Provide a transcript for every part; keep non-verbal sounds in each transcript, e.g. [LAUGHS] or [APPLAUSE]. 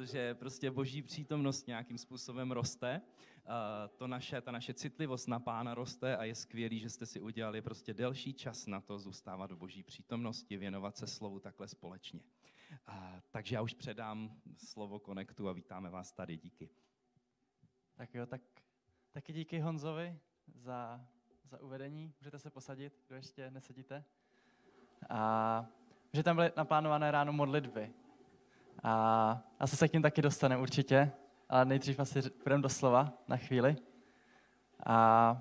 protože prostě boží přítomnost nějakým způsobem roste. To naše, ta naše citlivost na pána roste a je skvělý, že jste si udělali prostě delší čas na to zůstávat v boží přítomnosti, věnovat se slovu takhle společně. Takže já už předám slovo konektu a vítáme vás tady, díky. Tak jo, tak taky díky Honzovi za, za uvedení. Můžete se posadit, kdo ještě nesedíte. A že tam byly naplánované ráno modlitby. A asi se k ním taky dostane určitě, ale nejdřív asi půjdeme do slova na chvíli. A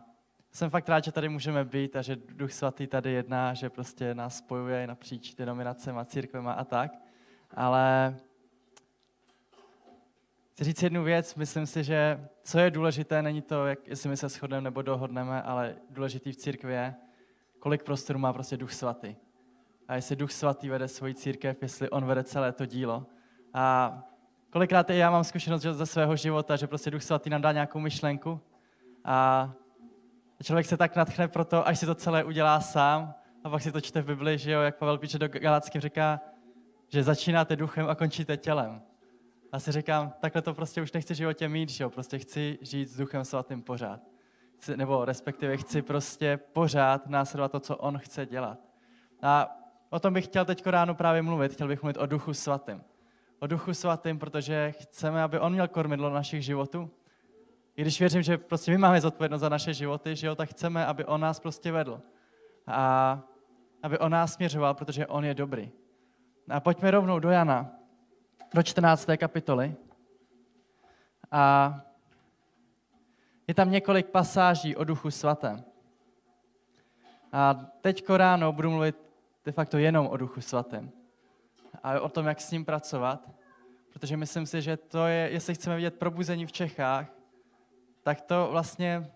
jsem fakt rád, že tady můžeme být a že Duch Svatý tady jedná, že prostě nás spojuje napříč denominacema, církvema a tak. Ale chci říct jednu věc, myslím si, že co je důležité, není to, jak, jestli my se shodneme nebo dohodneme, ale důležitý v církvi je, kolik prostoru má prostě Duch Svatý. A jestli Duch Svatý vede svoji církev, jestli on vede celé to dílo, a kolikrát i já mám zkušenost ze svého života, že prostě Duch Svatý nám dá nějakou myšlenku a člověk se tak nadchne pro to, až si to celé udělá sám a pak si to čte v Bibli, že jo, jak Pavel píše do Galáckým říká, že začínáte duchem a končíte tělem. A si říkám, takhle to prostě už nechci v životě mít, že jo, prostě chci žít s Duchem Svatým pořád. Chci, nebo respektive chci prostě pořád následovat to, co On chce dělat. A o tom bych chtěl teď ráno právě mluvit, chtěl bych mluvit o Duchu Svatém o Duchu Svatém, protože chceme, aby On měl kormidlo našich životů. I když věřím, že prostě my máme zodpovědnost za naše životy, že jo, tak chceme, aby On nás prostě vedl. A aby On nás směřoval, protože On je dobrý. A pojďme rovnou do Jana, do 14. kapitoly. A je tam několik pasáží o Duchu Svatém. A teďko ráno budu mluvit de facto jenom o Duchu Svatém a o tom, jak s ním pracovat, protože myslím si, že to je, jestli chceme vidět probuzení v Čechách, tak to vlastně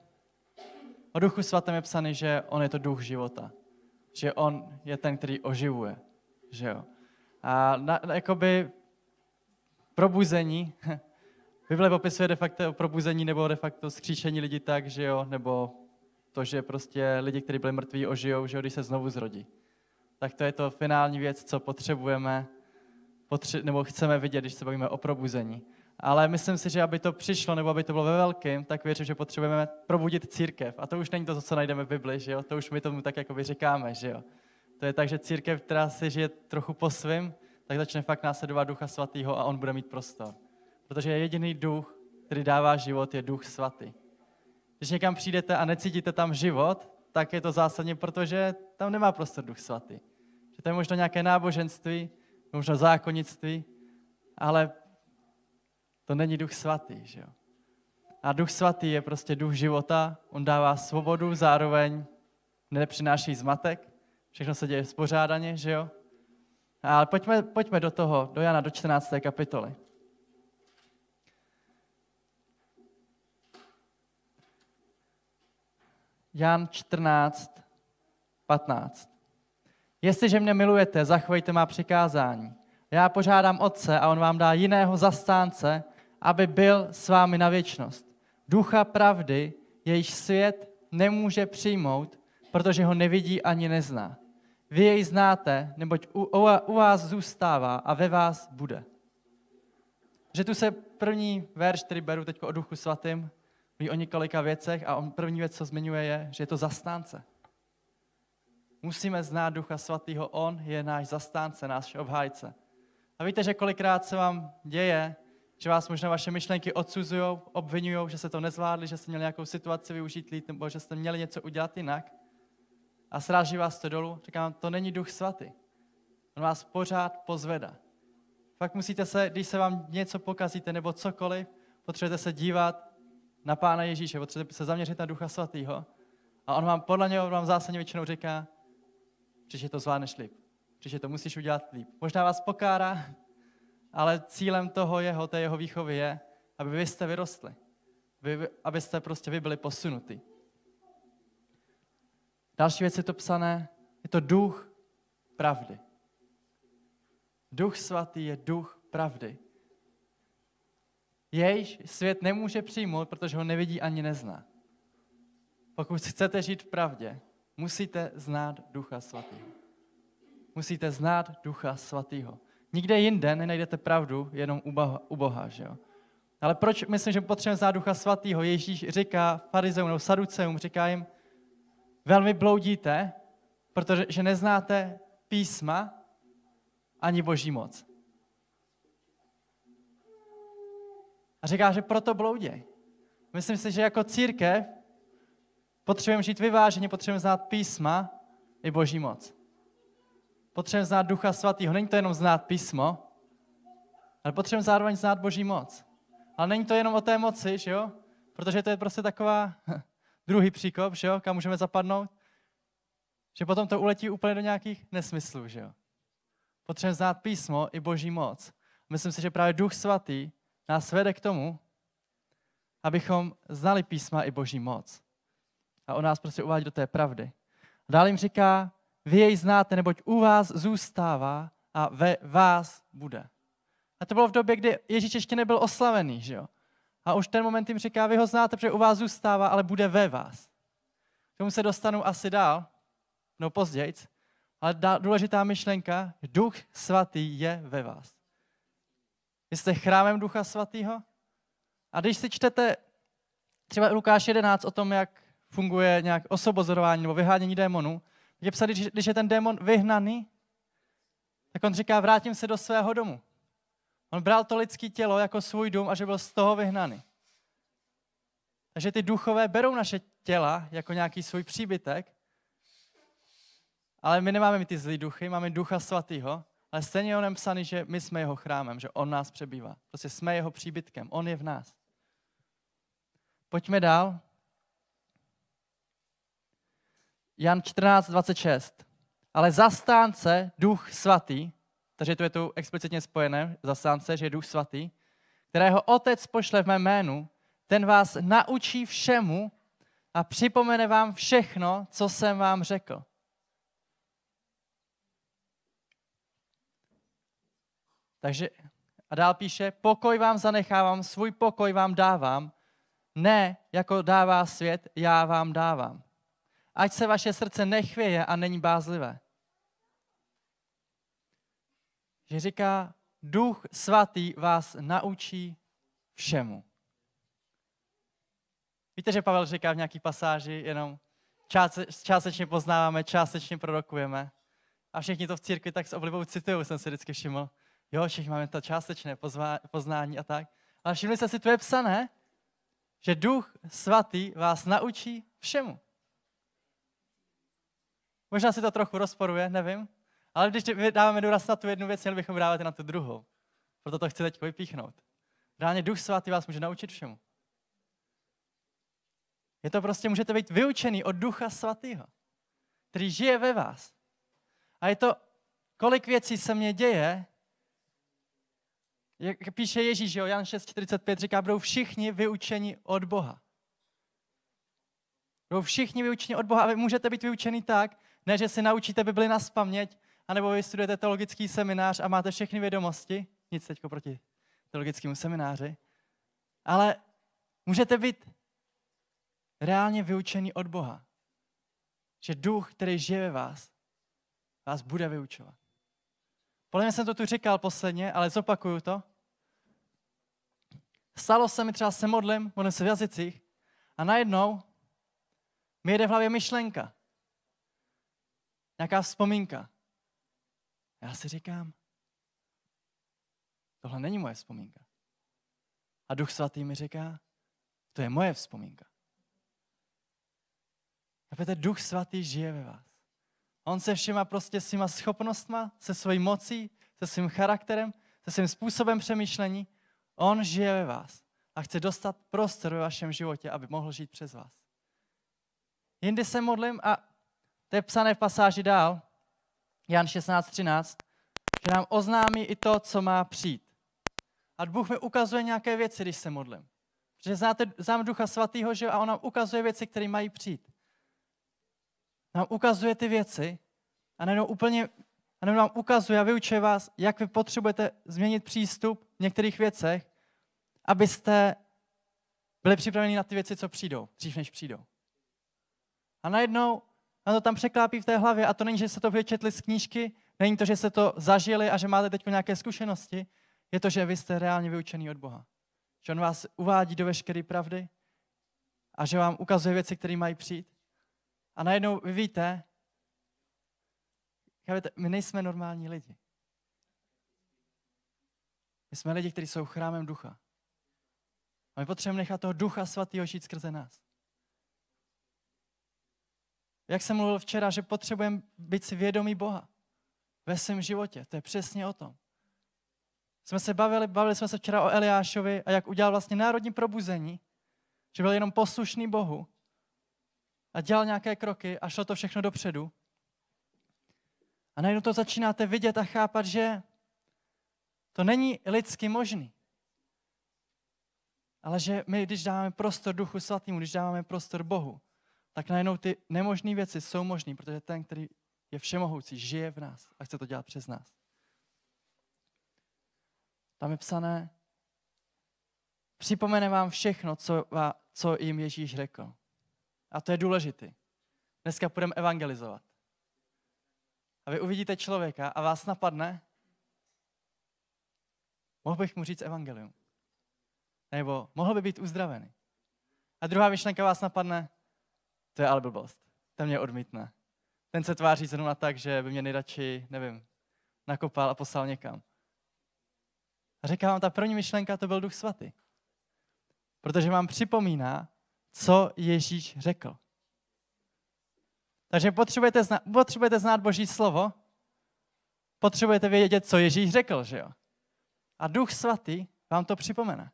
o duchu svatém je psané, že on je to duch života, že on je ten, který oživuje, že jo. A na, na, jakoby probuzení, [LAUGHS] Bible popisuje de facto probuzení nebo de facto skříšení lidí tak, že jo, nebo to, že prostě lidi, kteří byli mrtví, ožijou, že jo, když se znovu zrodí tak to je to finální věc, co potřebujeme, potře- nebo chceme vidět, když se bavíme o probuzení. Ale myslím si, že aby to přišlo, nebo aby to bylo ve velkým, tak věřím, že potřebujeme probudit církev. A to už není to, co najdeme v Bibli, že jo? To už my tomu tak jako říkáme, že jo? To je tak, že církev, která si žije trochu po svým, tak začne fakt následovat Ducha Svatého a on bude mít prostor. Protože jediný duch, který dává život, je Duch Svatý. Když někam přijdete a necítíte tam život, tak je to zásadně, protože tam nemá prostor Duch Svatý. To je možná nějaké náboženství, možná zákonnictví, ale to není duch svatý, že jo? A duch svatý je prostě duch života, on dává svobodu, zároveň nepřináší zmatek, všechno se děje spořádaně, že jo? Ale pojďme, pojďme do toho, do Jana, do 14. kapitoly. Jan 14, 15. Jestliže mě milujete, zachovejte má přikázání. Já požádám Otce a on vám dá jiného zastánce, aby byl s vámi na věčnost. Ducha pravdy, jejíž svět nemůže přijmout, protože ho nevidí ani nezná. Vy jej znáte, neboť u, u, u vás zůstává a ve vás bude. Že tu se první verš, který beru teď o duchu svatým, mluví o několika věcech a on první věc, co zmiňuje, je, že je to zastánce. Musíme znát Ducha Svatého. On je náš zastánce, náš obhájce. A víte, že kolikrát se vám děje, že vás možná vaše myšlenky odsuzují, obvinují, že se to nezvládli, že jste měli nějakou situaci využít líp, nebo že jste měli něco udělat jinak. A sráží vás to dolů. Říkám, to není Duch Svatý. On vás pořád pozvedá. Fakt musíte se, když se vám něco pokazíte nebo cokoliv, potřebujete se dívat na Pána Ježíše, potřebujete se zaměřit na Ducha Svatého. A on vám podle něho vám zásadně většinou říká, protože to zvládneš líp. protože to musíš udělat líp. Možná vás pokárá, ale cílem toho jeho, té jeho výchovy je, aby vy jste vyrostli. Vy, abyste prostě vy byli posunutí. Další věc je to psané, je to duch pravdy. Duch svatý je duch pravdy. Jejž svět nemůže přijmout, protože ho nevidí ani nezná. Pokud chcete žít v pravdě, musíte znát Ducha Svatého. Musíte znát Ducha Svatého. Nikde jinde nenajdete pravdu, jenom u Boha, že jo? Ale proč myslím, že potřebujeme znát Ducha Svatého? Ježíš říká farizeum nebo saduceum, říká jim, velmi bloudíte, protože že neznáte písma ani boží moc. A říká, že proto blouděj. Myslím si, že jako církev Potřebujeme žít vyváženě, potřebujeme znát písma i boží moc. Potřebujeme znát ducha svatého. Není to jenom znát písmo, ale potřebujeme zároveň znát boží moc. Ale není to jenom o té moci, že jo? Protože to je prostě taková [LAUGHS] druhý příkop, že jo, kam můžeme zapadnout. Že potom to uletí úplně do nějakých nesmyslů, že jo. Potřebujeme znát písmo i boží moc. Myslím si, že právě duch svatý nás vede k tomu, abychom znali písma i boží moc a on nás prostě uvádí do té pravdy. A dále jim říká, vy jej znáte, neboť u vás zůstává a ve vás bude. A to bylo v době, kdy Ježíš ještě nebyl oslavený, že jo? A už ten moment jim říká, vy ho znáte, protože u vás zůstává, ale bude ve vás. K tomu se dostanu asi dál, no později, ale důležitá myšlenka, duch svatý je ve vás. Vy jste chrámem ducha svatého. A když si čtete třeba Lukáš 11 o tom, jak funguje nějak osobozorování nebo vyhánění démonů, je psali, že když je ten démon vyhnaný, tak on říká, vrátím se do svého domu. On bral to lidské tělo jako svůj dům a že byl z toho vyhnaný. Takže ty duchové berou naše těla jako nějaký svůj příbytek, ale my nemáme mít ty zlý duchy, máme ducha svatýho, ale stejně je onem psaný, že my jsme jeho chrámem, že on nás přebývá. Prostě jsme jeho příbytkem, on je v nás. Pojďme dál. Jan 14, 26. Ale zastánce, duch svatý, takže to je tu explicitně spojené, zastánce, že je duch svatý, kterého otec pošle v mé jménu, ten vás naučí všemu a připomene vám všechno, co jsem vám řekl. Takže a dál píše, pokoj vám zanechávám, svůj pokoj vám dávám, ne jako dává svět, já vám dávám ať se vaše srdce nechvěje a není bázlivé. Že říká, duch svatý vás naučí všemu. Víte, že Pavel říká v nějaký pasáži, jenom částečně poznáváme, částečně prorokujeme. A všichni to v církvi tak s oblibou citují, jsem si vždycky všiml. Jo, všichni máme to částečné poznání a tak. Ale všimli jste si, to je psané, že duch svatý vás naučí všemu. Možná se to trochu rozporuje, nevím. Ale když dáváme důraz na tu jednu věc, měli bychom dávat i na tu druhou. Proto to chci teď vypíchnout. Reálně Duch Svatý vás může naučit všemu. Je to prostě, můžete být vyučený od Ducha Svatého, který žije ve vás. A je to, kolik věcí se mně děje, jak píše Ježíš, jo, Jan 6,45 říká, budou všichni vyučeni od Boha. Budou všichni vyučeni od Boha a vy můžete být vyučeni tak, ne, že si naučíte Bibli na spaměť, anebo vy studujete teologický seminář a máte všechny vědomosti, nic teď proti teologickému semináři, ale můžete být reálně vyučený od Boha. Že duch, který žije ve vás, vás bude vyučovat. Podle mě jsem to tu říkal posledně, ale zopakuju to. Stalo se mi třeba se modlím, modlím se v jazycích a najednou mi jede v hlavě myšlenka nějaká vzpomínka. Já si říkám, tohle není moje vzpomínka. A Duch Svatý mi říká, to je moje vzpomínka. Chápete, Duch Svatý žije ve vás. A on se všema prostě svýma schopnostma, se svojí mocí, se svým charakterem, se svým způsobem přemýšlení, on žije ve vás a chce dostat prostor ve vašem životě, aby mohl žít přes vás. Jindy se modlím a to je psané v pasáži dál, Jan 16:13, že nám oznámí i to, co má přijít. A Bůh mi ukazuje nějaké věci, když se modlím. Že znáte, zám Ducha Svatého, že a on nám ukazuje věci, které mají přijít. Nám ukazuje ty věci a nejenom úplně a nám ukazuje a vyučuje vás, jak vy potřebujete změnit přístup v některých věcech, abyste byli připraveni na ty věci, co přijdou, dřív než přijdou. A najednou to tam překlápí v té hlavě a to není, že se to vyčetli z knížky, není to, že se to zažili a že máte teď nějaké zkušenosti, je to, že vy jste reálně vyučený od Boha. Že On vás uvádí do veškeré pravdy a že vám ukazuje věci, které mají přijít. A najednou vy víte, chápete, my nejsme normální lidi. My jsme lidi, kteří jsou chrámem ducha. A my potřebujeme nechat toho ducha svatého žít skrze nás jak jsem mluvil včera, že potřebujeme být si vědomí Boha ve svém životě. To je přesně o tom. Jsme se bavili, bavili jsme se včera o Eliášovi a jak udělal vlastně národní probuzení, že byl jenom poslušný Bohu a dělal nějaké kroky a šlo to všechno dopředu. A najednou to začínáte vidět a chápat, že to není lidsky možný. Ale že my, když dáme prostor Duchu Svatému, když dáme prostor Bohu, tak najednou ty nemožné věci jsou možné, protože ten, který je všemohoucí, žije v nás a chce to dělat přes nás. Tam je psané, připomene vám všechno, co, co jim Ježíš řekl. A to je důležité. Dneska půjdeme evangelizovat. A vy uvidíte člověka a vás napadne, mohl bych mu říct evangelium. Nebo mohl by být uzdravený. A druhá myšlenka vás napadne, to je ale blbost. Ten mě odmítne. Ten se tváří zrovna tak, že by mě nejradši, nevím, nakopal a poslal někam. A říká vám, ta první myšlenka to byl Duch Svatý. Protože vám připomíná, co Ježíš řekl. Takže potřebujete znát, potřebujete znát Boží slovo, potřebujete vědět, co Ježíš řekl, že jo? A Duch Svatý vám to připomene.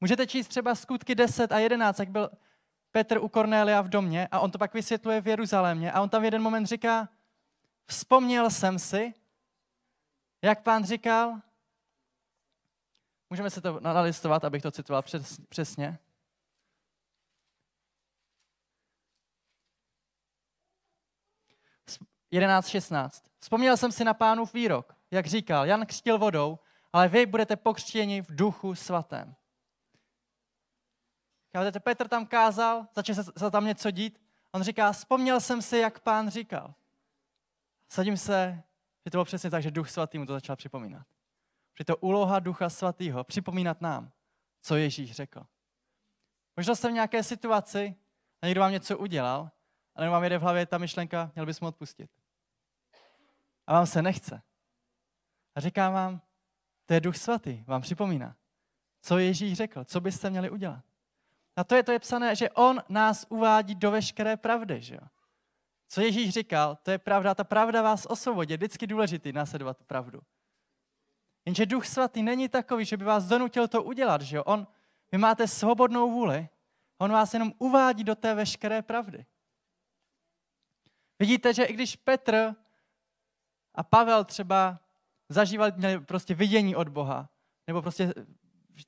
Můžete číst třeba skutky 10 a 11, jak byl Petr u Kornélia v domě a on to pak vysvětluje v Jeruzalémě a on tam v jeden moment říká, vzpomněl jsem si, jak pán říkal, můžeme se to nalistovat, abych to citoval přesně. Jedenáct šestnáct. Vzpomněl jsem si na pánův výrok, jak říkal, Jan křtil vodou, ale vy budete pokřtěni v duchu svatém. Chápete, Petr tam kázal, začal se tam něco dít. On říká, vzpomněl jsem si, jak pán říkal. Sadím se, že to bylo přesně tak, že Duch Svatý mu to začal připomínat. Že to úloha Ducha Svatého připomínat nám, co Ježíš řekl. Možná jsem v nějaké situaci a někdo vám něco udělal, ale vám jede v hlavě ta myšlenka, měl bys mu odpustit. A vám se nechce. A říkám vám, to je Duch Svatý, vám připomíná, co Ježíš řekl, co byste měli udělat. Na to je to je psané, že on nás uvádí do veškeré pravdy. Že jo? Co Ježíš říkal, to je pravda. Ta pravda vás osvobodí. Je vždycky důležitý následovat pravdu. Jenže Duch Svatý není takový, že by vás donutil to udělat. Že jo? On, vy máte svobodnou vůli. On vás jenom uvádí do té veškeré pravdy. Vidíte, že i když Petr a Pavel třeba zažívali, měli prostě vidění od Boha, nebo prostě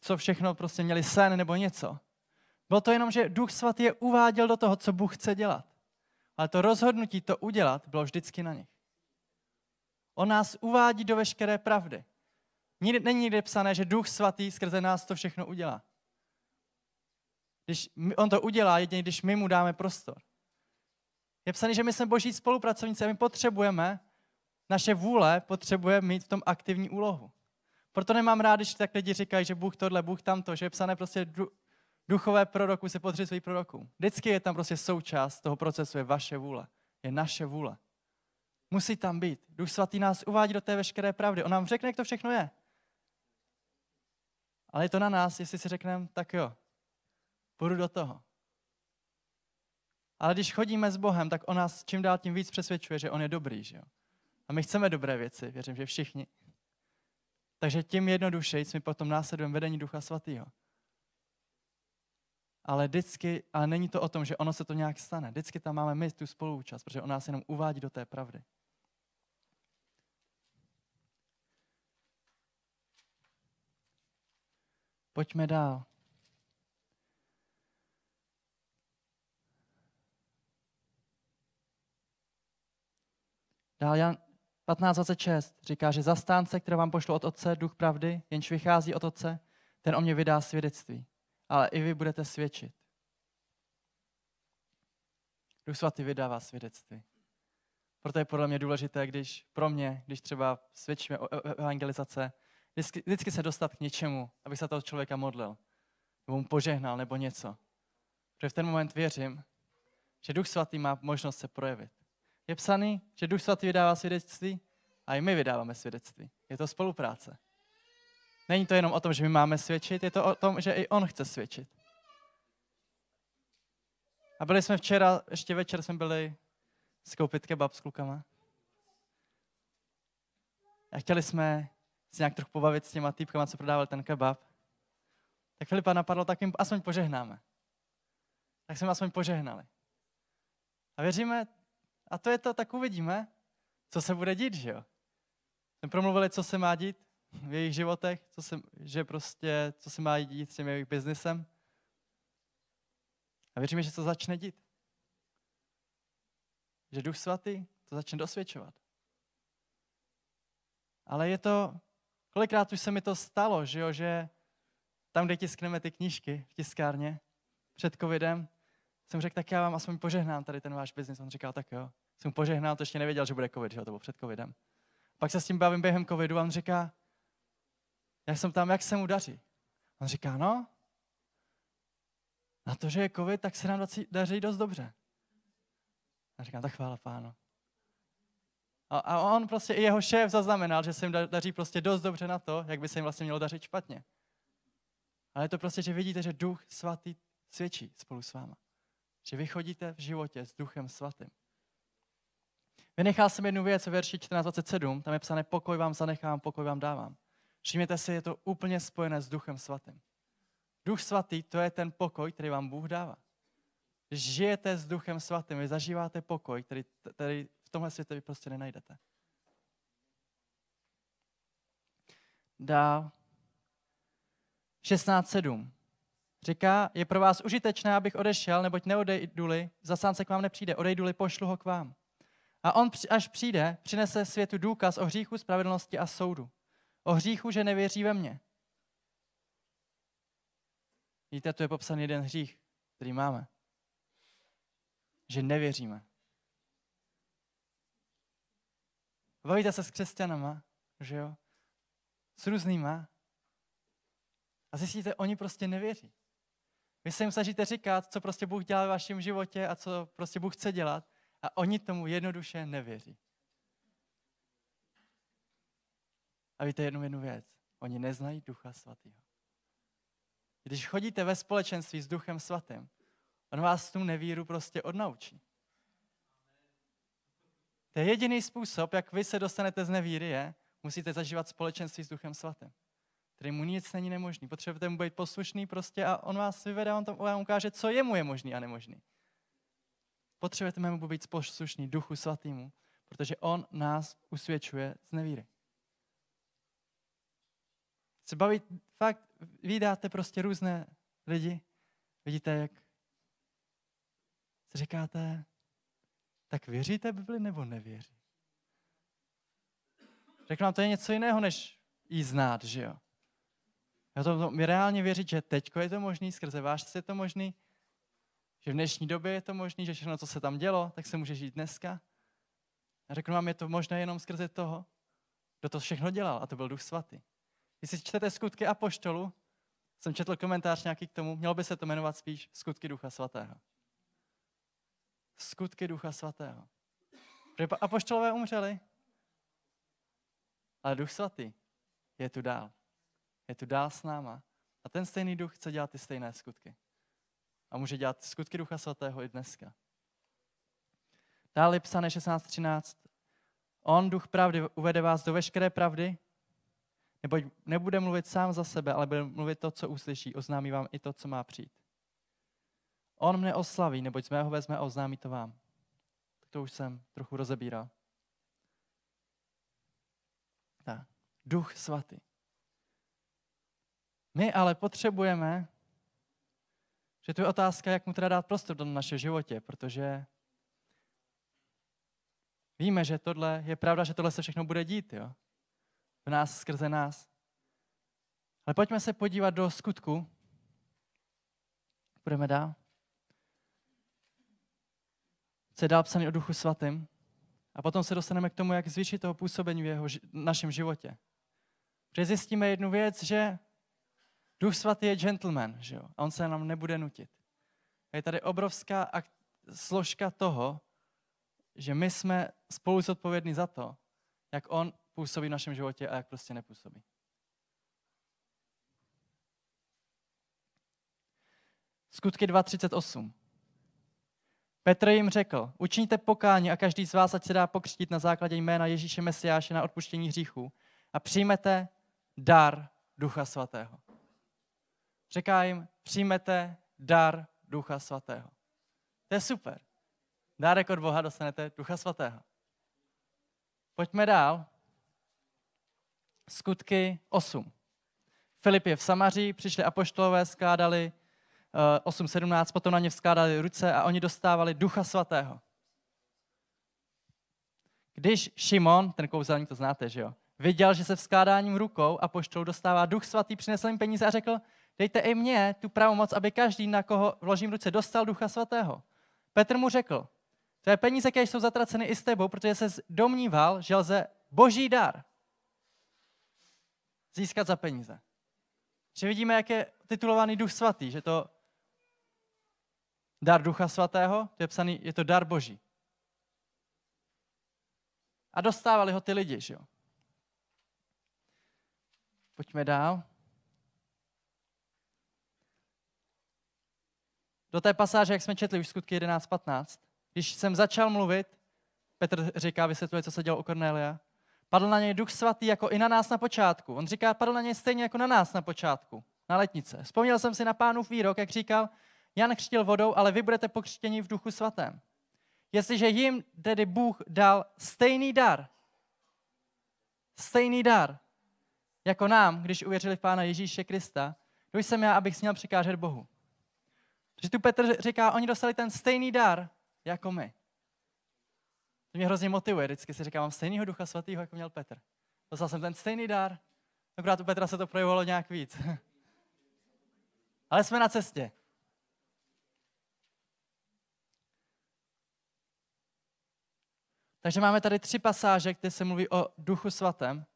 co všechno, prostě měli sen nebo něco, bylo to jenom, že Duch Svatý je uváděl do toho, co Bůh chce dělat. Ale to rozhodnutí to udělat bylo vždycky na nich. On nás uvádí do veškeré pravdy. Není nikde psané, že Duch Svatý skrze nás to všechno udělá. Když on to udělá jedině, když my mu dáme prostor. Je psané, že my jsme boží spolupracovníci a my potřebujeme, naše vůle potřebuje mít v tom aktivní úlohu. Proto nemám rád, když tak lidi říkají, že Bůh tohle, Bůh tamto, že je psané prostě Duchové proroků se podřít svým prorokům. Vždycky je tam prostě součást toho procesu, je vaše vůle. Je naše vůle. Musí tam být. Duch svatý nás uvádí do té veškeré pravdy. On nám řekne, jak to všechno je. Ale je to na nás, jestli si řekneme, tak jo, půjdu do toho. Ale když chodíme s Bohem, tak on nás čím dál tím víc přesvědčuje, že on je dobrý, že jo. A my chceme dobré věci, věřím, že všichni. Takže tím jednodušeji my potom následujeme vedení Ducha Svatého ale vždycky, a není to o tom, že ono se to nějak stane, vždycky tam máme my tu spoluúčast, protože on nás jenom uvádí do té pravdy. Pojďme dál. Dál Jan 15.26 říká, že zastánce, které vám pošlo od Otce, duch pravdy, jenž vychází od Otce, ten o mě vydá svědectví ale i vy budete svědčit. Duch svatý vydává svědectví. Proto je podle mě důležité, když pro mě, když třeba svědčíme o e- evangelizace, vždycky, vždycky se dostat k něčemu, aby se toho člověka modlil, nebo mu požehnal, nebo něco. Protože v ten moment věřím, že Duch Svatý má možnost se projevit. Je psaný, že Duch Svatý vydává svědectví a i my vydáváme svědectví. Je to spolupráce. Není to jenom o tom, že my máme svědčit, je to o tom, že i on chce svědčit. A byli jsme včera, ještě večer jsme byli skoupit kebab s klukama. A chtěli jsme se nějak trochu pobavit s těma týpkama, co prodával ten kebab. Tak Filipa napadlo, tak jim aspoň požehnáme. Tak jsme aspoň požehnali. A věříme, a to je to, tak uvidíme, co se bude dít, že jo? Jsme promluvili, co se má dít, v jejich životech, co se, že prostě, co se má dít s tím jejich biznesem. A věříme, že to začne dít. Že Duch Svatý to začne dosvědčovat. Ale je to, kolikrát už se mi to stalo, že jo, že tam, kde tiskneme ty knížky v tiskárně před covidem, jsem řekl, tak já vám aspoň požehnám tady ten váš biznis. On říkal, tak jo. Jsem požehnal, to ještě nevěděl, že bude covid, že jo, to bylo před covidem. Pak se s tím bavím během covidu a on říká, já jsem tam, jak se mu daří. On říká, no, na to, že je covid, tak se nám daří dost dobře. A říkám, tak chvála pánu. A, a on prostě, i jeho šéf zaznamenal, že se jim daří prostě dost dobře na to, jak by se jim vlastně mělo dařit špatně. Ale je to prostě, že vidíte, že duch svatý svědčí spolu s váma. Že vy chodíte v životě s duchem svatým. Vynechal jsem jednu věc ve verši 14.27, tam je psané pokoj vám zanechám, pokoj vám dávám. Všimněte si, je to úplně spojené s Duchem Svatým. Duch Svatý, to je ten pokoj, který vám Bůh dává. Když žijete s Duchem Svatým, vy zažíváte pokoj, který, který v tomhle světě vy prostě nenajdete. Dál. 16.7. Říká, je pro vás užitečné, abych odešel, neboť neodejduli. li zasánce k vám nepřijde, odejduli, pošlu ho k vám. A on, až přijde, přinese světu důkaz o hříchu, spravedlnosti a soudu o hříchu, že nevěří ve mě. Víte, tu je popsan jeden hřích, který máme. Že nevěříme. Bavíte se s křesťanama, že jo? S různýma. A zjistíte, oni prostě nevěří. Vy se jim snažíte říkat, co prostě Bůh dělá v vašem životě a co prostě Bůh chce dělat a oni tomu jednoduše nevěří. A víte jednu jednu věc. Oni neznají Ducha Svatého. Když chodíte ve společenství s Duchem Svatým, on vás tu nevíru prostě odnaučí. To je jediný způsob, jak vy se dostanete z nevíry, je, musíte zažívat společenství s Duchem Svatým. Který mu nic není nemožný. Potřebujete mu být poslušný prostě a on vás vyvede, on vám ukáže, co jemu je možný a nemožný. Potřebujete mu být poslušný Duchu Svatýmu, protože on nás usvědčuje z nevíry se bavit, fakt vydáte prostě různé lidi. Vidíte, jak se říkáte, tak věříte Bibli nebo nevěří? Řeknu vám, to je něco jiného, než jí znát, že jo? Já to, mi reálně věřit, že teďko je to možný, skrze váš je to možný, že v dnešní době je to možný, že všechno, co se tam dělo, tak se může žít dneska. Já řeknu vám, je to možné jenom skrze toho, kdo to všechno dělal, a to byl Duch Svatý. Jestli čtete skutky a poštolu, jsem četl komentář nějaký k tomu, mělo by se to jmenovat spíš skutky Ducha Svatého. Skutky Ducha Svatého. Protože apoštolové umřeli, ale Duch Svatý je tu dál. Je tu dál s náma. A ten stejný duch chce dělat ty stejné skutky. A může dělat skutky Ducha Svatého i dneska. Dále psané 16.13. On, duch pravdy, uvede vás do veškeré pravdy, Neboť nebude mluvit sám za sebe, ale bude mluvit to, co uslyší, oznámí vám i to, co má přijít. On mne oslaví, neboť z mého vezme a oznámí to vám. Tak to už jsem trochu rozebíral. Tak, duch svatý. My ale potřebujeme, že tu je otázka, jak mu teda dát prostor do naše životě, protože víme, že tohle je pravda, že tohle se všechno bude dít, jo? v nás skrze nás. Ale pojďme se podívat do skutku. Půjdeme dál. Co je dál psaný o Duchu Svatým. A potom se dostaneme k tomu, jak zvýšit toho působení v jeho, našem životě. Protože zjistíme jednu věc, že Duch Svatý je gentleman, že jo? A on se nám nebude nutit. A je tady obrovská složka toho, že my jsme spolu zodpovědní za to, jak on působí v našem životě a jak prostě nepůsobí. Skutky 2.38. Petr jim řekl, učiníte pokání a každý z vás, ať se dá pokřtít na základě jména Ježíše Mesiáše na odpuštění hříchů a přijmete dar Ducha Svatého. Řeká jim, přijmete dar Ducha Svatého. To je super. Dárek od Boha dostanete Ducha Svatého. Pojďme dál skutky 8. Filip je v Samaří, přišli apoštolové, skládali 8.17, eh, potom na ně vzkládali ruce a oni dostávali ducha svatého. Když Šimon, ten kouzelník to znáte, že jo, viděl, že se vzkládáním rukou a poštou dostává duch svatý, přinesl jim peníze a řekl, dejte i mně tu pravomoc, aby každý, na koho vložím ruce, dostal ducha svatého. Petr mu řekl, to je peníze, které jsou zatraceny i s tebou, protože se domníval, že lze boží dar získat za peníze. Že vidíme, jak je titulovaný Duch Svatý, že to dar Ducha Svatého, to je psaný, je to dar Boží. A dostávali ho ty lidi, že jo. Pojďme dál. Do té pasáže, jak jsme četli už skutky 11.15, když jsem začal mluvit, Petr říká, vysvětluje, co se dělo u Cornelia, Padl na něj duch svatý jako i na nás na počátku. On říká, padl na něj stejně jako na nás na počátku, na letnice. Vzpomněl jsem si na pánův výrok, jak říkal, Jan křtil vodou, ale vy budete pokřtěni v duchu svatém. Jestliže jim tedy Bůh dal stejný dar, stejný dar, jako nám, když uvěřili v Pána Ježíše Krista, kdo jsem já, abych směl přikážet Bohu. Protože tu Petr říká, oni dostali ten stejný dar jako my. To mě hrozně motivuje. Vždycky si říkám, mám stejného ducha svatého, jako měl Petr. Dostal jsem ten stejný dar. Akorát u Petra se to projevovalo nějak víc. [LAUGHS] Ale jsme na cestě. Takže máme tady tři pasáže, kde se mluví o duchu svatém,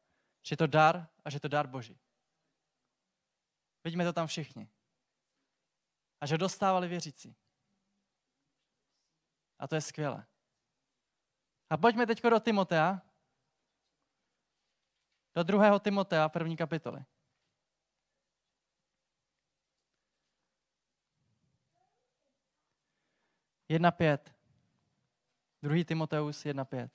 že je to dar a že je to dar boží. Vidíme to tam všichni. A že dostávali věřící. A to je skvělé. A pojďme teď do Timotea, do druhého Timotea, první kapitoly. Jedna pět. Druhý Timoteus jedna pět.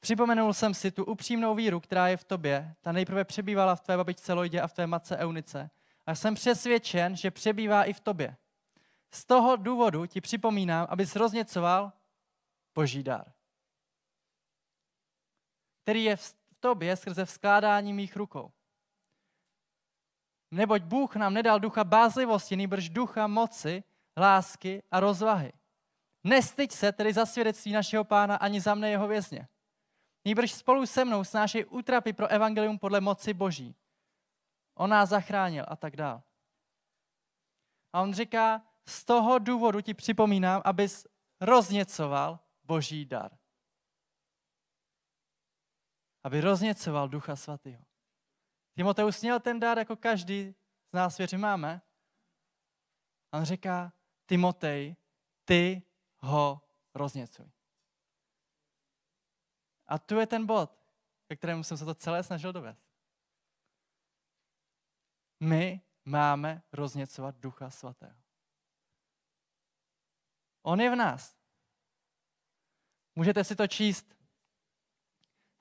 Připomenul jsem si tu upřímnou víru, která je v tobě, ta nejprve přebývala v tvé babičce Lojdě a v tvé matce Eunice. A jsem přesvědčen, že přebývá i v tobě. Z toho důvodu ti připomínám, abys rozněcoval požídár který je v tobě skrze vzkládání mých rukou. Neboť Bůh nám nedal ducha bázlivosti, nýbrž ducha moci, lásky a rozvahy. Nestyď se tedy za svědectví našeho pána ani za mne jeho vězně. Nýbrž spolu se mnou snášej útrapy pro evangelium podle moci boží. On nás zachránil a tak dál. A on říká, z toho důvodu ti připomínám, abys rozněcoval boží dar aby rozněcoval Ducha Svatého. Timoteus měl ten dár, jako každý z nás věří máme. A on říká, Timotej, ty ho rozněcuj. A tu je ten bod, ke kterému jsem se to celé snažil dovést. My máme rozněcovat Ducha Svatého. On je v nás. Můžete si to číst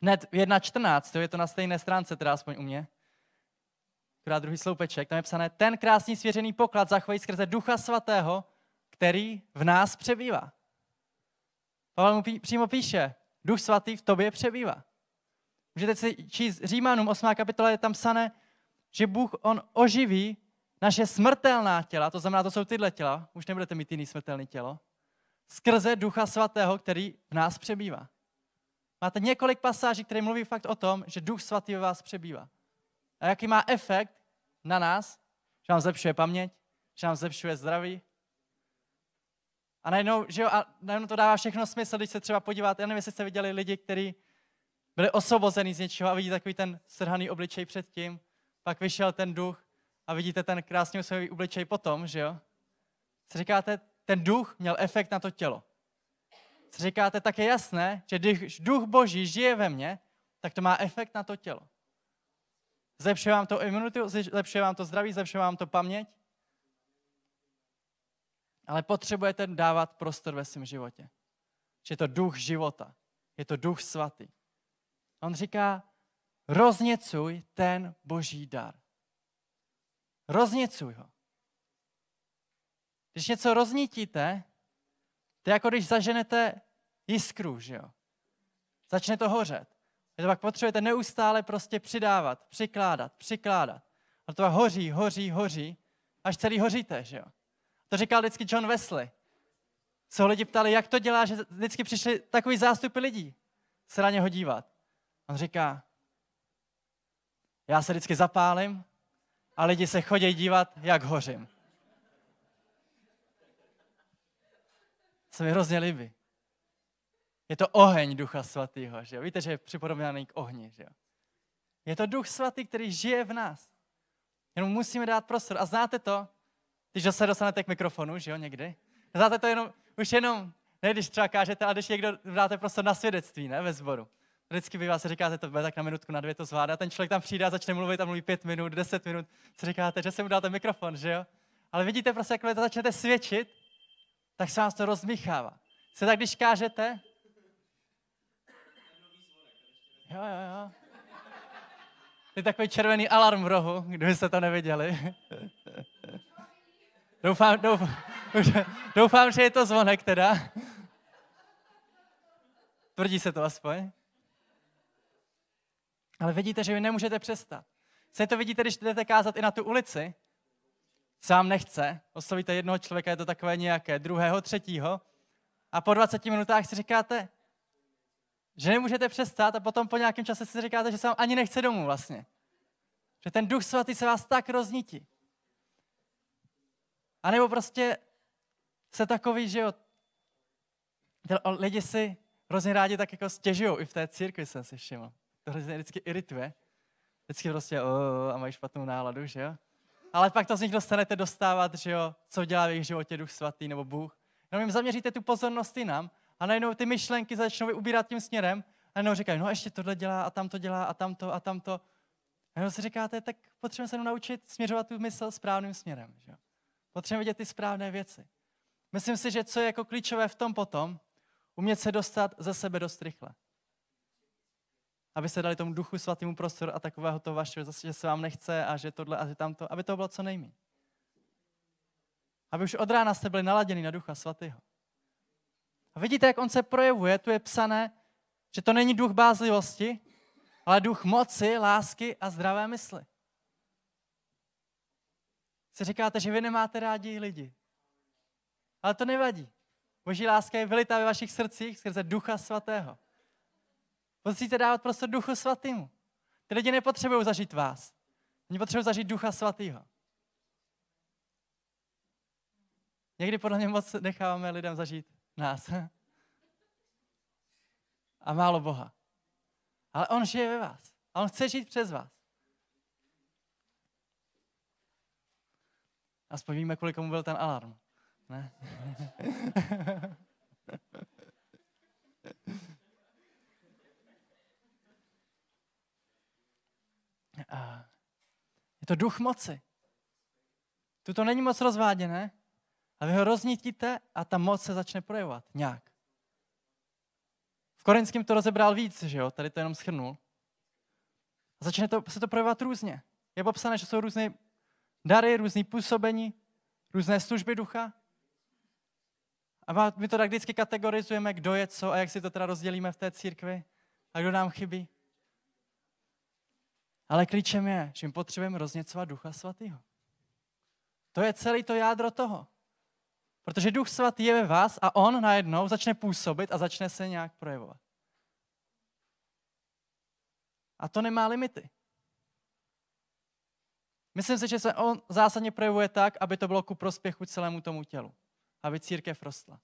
Hned 1.14, je to na stejné stránce, teda aspoň u mě. Akorát druhý sloupeček, tam je psané, ten krásný svěřený poklad zachovají skrze Ducha Svatého, který v nás přebývá. Pavel mu pí, přímo píše, Duch Svatý v tobě přebývá. Můžete si číst Římanům 8. kapitola, je tam psané, že Bůh, on oživí naše smrtelná těla, to znamená, to jsou tyhle těla, už nebudete mít jiný smrtelný tělo, skrze Ducha Svatého, který v nás přebývá. Máte několik pasáží, které mluví fakt o tom, že Duch Svatý ve vás přebývá. A jaký má efekt na nás? Že nám zlepšuje paměť, že nám zlepšuje zdraví. A najednou, že jo, a najednou to dává všechno smysl, když se třeba podíváte. Já nevím, jestli jste viděli lidi, kteří byli osvobozený z něčeho a vidí takový ten srhaný obličej předtím, pak vyšel ten duch a vidíte ten krásný osvojivý obličej potom, že jo? Si říkáte, ten duch měl efekt na to tělo si říkáte, tak je jasné, že když duch boží žije ve mně, tak to má efekt na to tělo. Zlepšuje vám to imunitu, zlepšuje vám to zdraví, zlepšuje vám to paměť. Ale potřebujete dávat prostor ve svém životě. Že je to duch života. Je to duch svatý. On říká, rozněcuj ten boží dar. Rozněcuj ho. Když něco roznítíte, to je jako když zaženete jiskru, že jo? Začne to hořet. A to pak potřebujete neustále prostě přidávat, přikládat, přikládat. A to pak hoří, hoří, hoří, až celý hoříte, že jo? To říkal vždycky John Wesley. Co ho lidi ptali, jak to dělá, že vždycky přišli takový zástupy lidí se na něho dívat. On říká, já se vždycky zapálím a lidi se chodí dívat, jak hořím. se mi hrozně líbí. Je to oheň Ducha Svatého, že jo? Víte, že je připodobněný k ohni, že jo? Je to Duch Svatý, který žije v nás. Jenom musíme dát prostor. A znáte to, když se dostanete k mikrofonu, že jo, někdy? Znáte to jenom, už jenom, ne když třeba kážete, ale když někdo dáte prostor na svědectví, ne, ve sboru. Vždycky by vás říkáte, to bude tak na minutku, na dvě to zvládá. Ten člověk tam přijde a začne mluvit a mluví pět minut, deset minut. Si říkáte, že se mu dáte mikrofon, že jo? Ale vidíte prostě, jak začnete svědčit, tak se vás to rozmíchává. Se tak, když kážete? Jo, jo, jo. Je takový červený alarm v rohu, kdybyste to neviděli. Doufám, doufám, doufám, že je to zvonek teda. Tvrdí se to aspoň. Ale vidíte, že vy nemůžete přestat. Se to vidíte, když jdete kázat i na tu ulici, sám nechce. Oslovíte jednoho člověka, je to takové nějaké, druhého, třetího. A po 20 minutách si říkáte, že nemůžete přestat a potom po nějakém čase si říkáte, že se vám ani nechce domů vlastně. Že ten duch svatý se vás tak roznítí. A nebo prostě se takový, že jo, lidi si hrozně rádi tak jako stěžují, i v té církvi jsem si všiml. To hrozně vždycky irituje. Vždycky prostě o, a mají špatnou náladu, že jo? ale pak to z nich dostanete dostávat, že jo, co dělá v jejich životě Duch Svatý nebo Bůh. No jim zaměříte tu pozornost jinam a najednou ty myšlenky začnou ubírat tím směrem a najednou říkají, no ještě tohle dělá a tam to dělá a tamto a tamto. A jenom si říkáte, tak potřebujeme se naučit směřovat tu mysl správným směrem. Že jo? Potřebujeme vidět ty správné věci. Myslím si, že co je jako klíčové v tom potom, umět se dostat ze sebe dost rychle. Aby se dali tomu duchu svatému prostor a takového toho vašeho, zase, že se vám nechce a že tohle a že tamto, aby to bylo co nejmí. Aby už od rána jste byli naladěni na ducha svatého. A vidíte, jak on se projevuje, tu je psané, že to není duch bázlivosti, ale duch moci, lásky a zdravé mysli. Se říkáte, že vy nemáte rádi lidi. Ale to nevadí. Boží láska je vylitá ve vašich srdcích skrze ducha svatého. Musíte dávat prostor duchu svatému. Ty lidi nepotřebují zažít vás. Oni potřebují zažít ducha svatého. Někdy podle mě moc necháváme lidem zažít nás. A málo Boha. Ale On žije ve vás. A On chce žít přes vás. Aspoň víme, kvůli komu byl ten alarm. Ne? [LAUGHS] je to duch moci. Tuto není moc rozváděné, a vy ho roznitíte a ta moc se začne projevovat nějak. V Korinském to rozebral víc, že jo? Tady to jenom schrnul. A začne to, se to projevovat různě. Je popsané, že jsou různé dary, různé působení, různé služby ducha. A my to tak vždycky kategorizujeme, kdo je co a jak si to teda rozdělíme v té církvi a kdo nám chybí. Ale klíčem je, že my potřebujeme rozněcovat Ducha Svatého. To je celý to jádro toho. Protože Duch Svatý je ve vás a on najednou začne působit a začne se nějak projevovat. A to nemá limity. Myslím si, že se on zásadně projevuje tak, aby to bylo ku prospěchu celému tomu tělu. Aby církev rostla.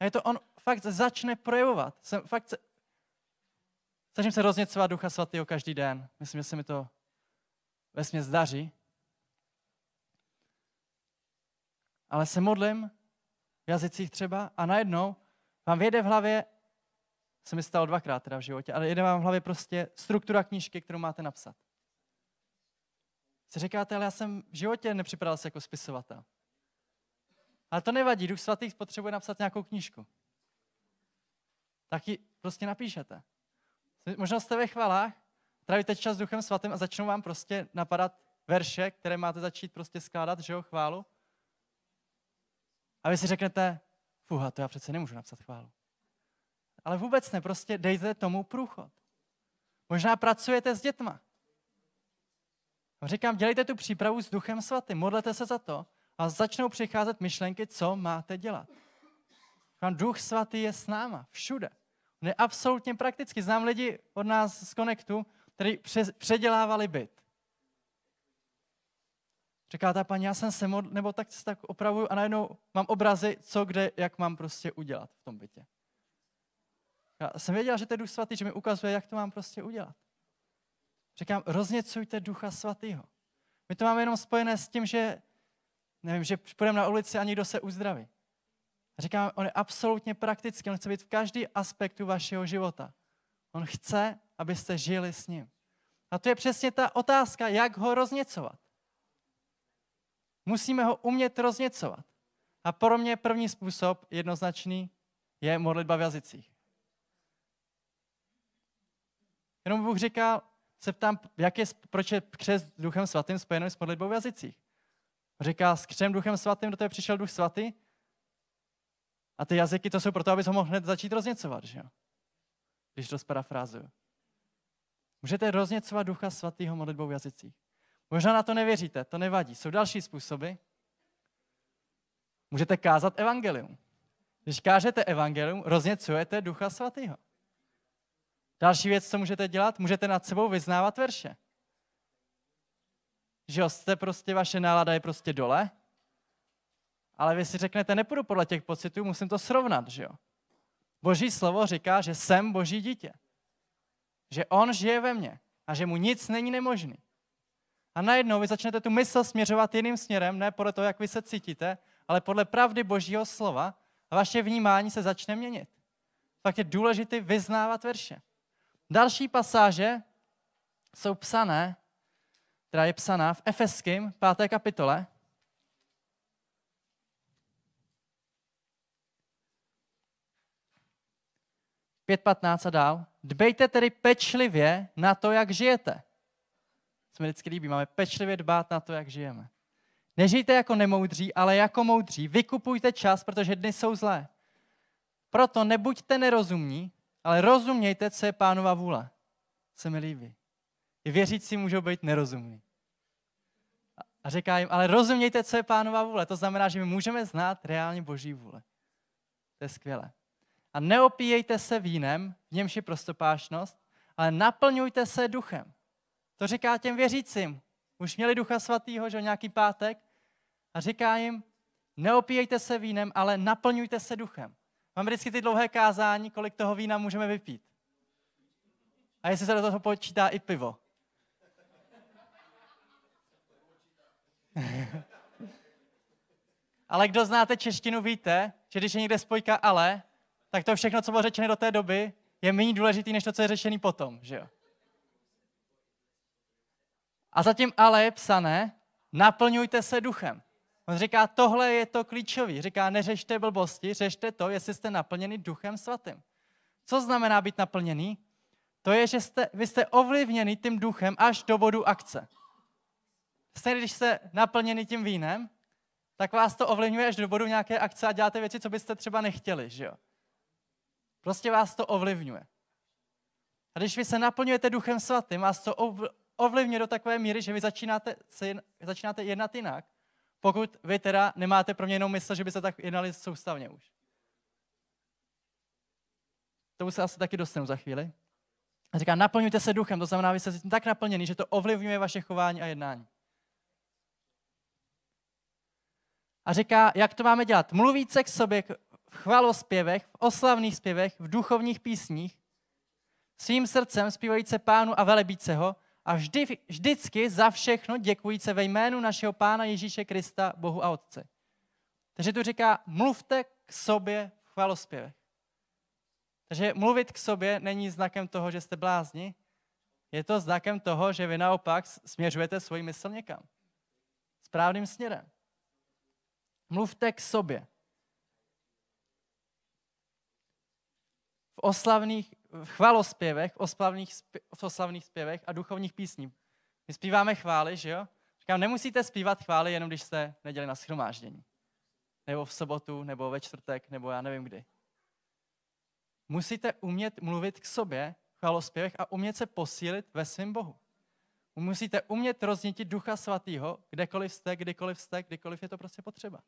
A je to on fakt začne projevovat. Jsem, fakt se Snažím se rozněcovat Ducha Svatého každý den. Myslím, že se mi to ve směs zdaří. Ale se modlím v jazycích třeba a najednou vám vyjede v hlavě, se mi stalo dvakrát teda v životě, ale jede vám v hlavě prostě struktura knížky, kterou máte napsat. Se říkáte, ale já jsem v životě nepřipadal se jako spisovatel. Ale to nevadí, Duch Svatý potřebuje napsat nějakou knížku. Tak ji prostě napíšete. Možná jste ve chvalách, trávíte čas s Duchem Svatým a začnou vám prostě napadat verše, které máte začít prostě skládat, že jo, chválu. A vy si řeknete, fuha, to já přece nemůžu napsat chválu. Ale vůbec ne, prostě dejte tomu průchod. Možná pracujete s dětma. Říkám, dělejte tu přípravu s Duchem Svatým, modlete se za to a začnou přicházet myšlenky, co máte dělat. Duch Svatý je s náma, všude. Ne, absolutně prakticky. Znám lidi od nás z Connectu, kteří předělávali byt. Říká ta paní, já jsem se modl, nebo tak se tak opravuju a najednou mám obrazy, co kde, jak mám prostě udělat v tom bytě. Já jsem věděl, že to je duch svatý, že mi ukazuje, jak to mám prostě udělat. Říkám, rozněcujte ducha svatýho. My to máme jenom spojené s tím, že nevím, že půjdeme na ulici a někdo se uzdraví. A říkám, on je absolutně praktický, on chce být v každý aspektu vašeho života. On chce, abyste žili s ním. A to je přesně ta otázka, jak ho rozněcovat. Musíme ho umět rozněcovat. A pro mě první způsob, jednoznačný, je modlitba v jazycích. Jenom Bůh říká, se ptám, jak je, proč je křes duchem svatým spojený s modlitbou v jazycích. Říká, s křem duchem svatým do tebe přišel duch svatý, a ty jazyky to jsou proto, aby ho mohl hned začít rozněcovat, že jo? Když to sparafrázuju. Můžete rozněcovat Ducha Svatého modlitbou v jazycích. Možná na to nevěříte, to nevadí. Jsou další způsoby. Můžete kázat evangelium. Když kážete evangelium, rozněcujete Ducha Svatého. Další věc, co můžete dělat, můžete nad sebou vyznávat verše. Že jo, jste prostě, vaše nálada je prostě dole, ale vy si řeknete, nepůjdu podle těch pocitů, musím to srovnat, že jo? Boží slovo říká, že jsem boží dítě. Že on žije ve mně a že mu nic není nemožný. A najednou vy začnete tu mysl směřovat jiným směrem, ne podle toho, jak vy se cítíte, ale podle pravdy božího slova a vaše vnímání se začne měnit. Fakt je důležité vyznávat verše. Další pasáže jsou psané, která je psaná v Efeským 5. kapitole, 5.15 a dál. Dbejte tedy pečlivě na to, jak žijete. Co mi vždycky líbí, máme pečlivě dbát na to, jak žijeme. Nežijte jako nemoudří, ale jako moudří. Vykupujte čas, protože dny jsou zlé. Proto nebuďte nerozumní, ale rozumějte, co je pánova vůle. Se mi líbí. I věřící můžou být nerozumní. A říká jim, ale rozumějte, co je pánova vůle. To znamená, že my můžeme znát reálně boží vůle. To je skvělé a neopíjejte se vínem, v němž je prostopášnost, ale naplňujte se duchem. To říká těm věřícím. Už měli ducha svatýho, že nějaký pátek, a říká jim, neopíjejte se vínem, ale naplňujte se duchem. Mám vždycky ty dlouhé kázání, kolik toho vína můžeme vypít. A jestli se do toho počítá i pivo. [LAUGHS] ale kdo znáte češtinu, víte, že když je někde spojka ale, tak to všechno, co bylo řečeno do té doby, je méně důležitý, než to, co je řešený potom, že jo? A zatím ale je psané, naplňujte se duchem. On říká, tohle je to klíčový. Říká, neřešte blbosti, řešte to, jestli jste naplněni duchem svatým. Co znamená být naplněný? To je, že jste, vy jste ovlivněni tím duchem až do bodu akce. Stejně, když jste naplněni tím vínem, tak vás to ovlivňuje až do bodu nějaké akce a děláte věci, co byste třeba nechtěli, že jo? Prostě vás to ovlivňuje. A když vy se naplňujete Duchem Svatým, vás to ovlivňuje do takové míry, že vy začínáte, se, začínáte jednat jinak, pokud vy teda nemáte pro mě jenom mysl, že by se tak jednali soustavně už. To se asi taky dostanu za chvíli. A říká, naplňujte se duchem, to znamená, vy jste tak naplněný, že to ovlivňuje vaše chování a jednání. A říká, jak to máme dělat? Mluvíte k sobě v chvalospěvech, v oslavných zpěvech, v duchovních písních, svým srdcem zpívajíce pánu a velebíce ho a vždy, vždycky za všechno děkujíce ve jménu našeho pána Ježíše Krista, Bohu a Otce. Takže tu říká, mluvte k sobě v chvalospěvech. Takže mluvit k sobě není znakem toho, že jste blázni, je to znakem toho, že vy naopak směřujete svůj mysl někam. Správným směrem. Mluvte k sobě. v oslavných v chvalospěvech, v oslavných, v oslavných zpěvech a duchovních písní. My zpíváme chvály, že jo? Říkám, nemusíte zpívat chvály, jenom když jste neděli na schromáždění. Nebo v sobotu, nebo ve čtvrtek, nebo já nevím kdy. Musíte umět mluvit k sobě v chvalospěvech a umět se posílit ve svém Bohu. Musíte umět roznitit Ducha Svatého, kdekoliv jste, kdykoliv jste, kdykoliv je to prostě potřeba.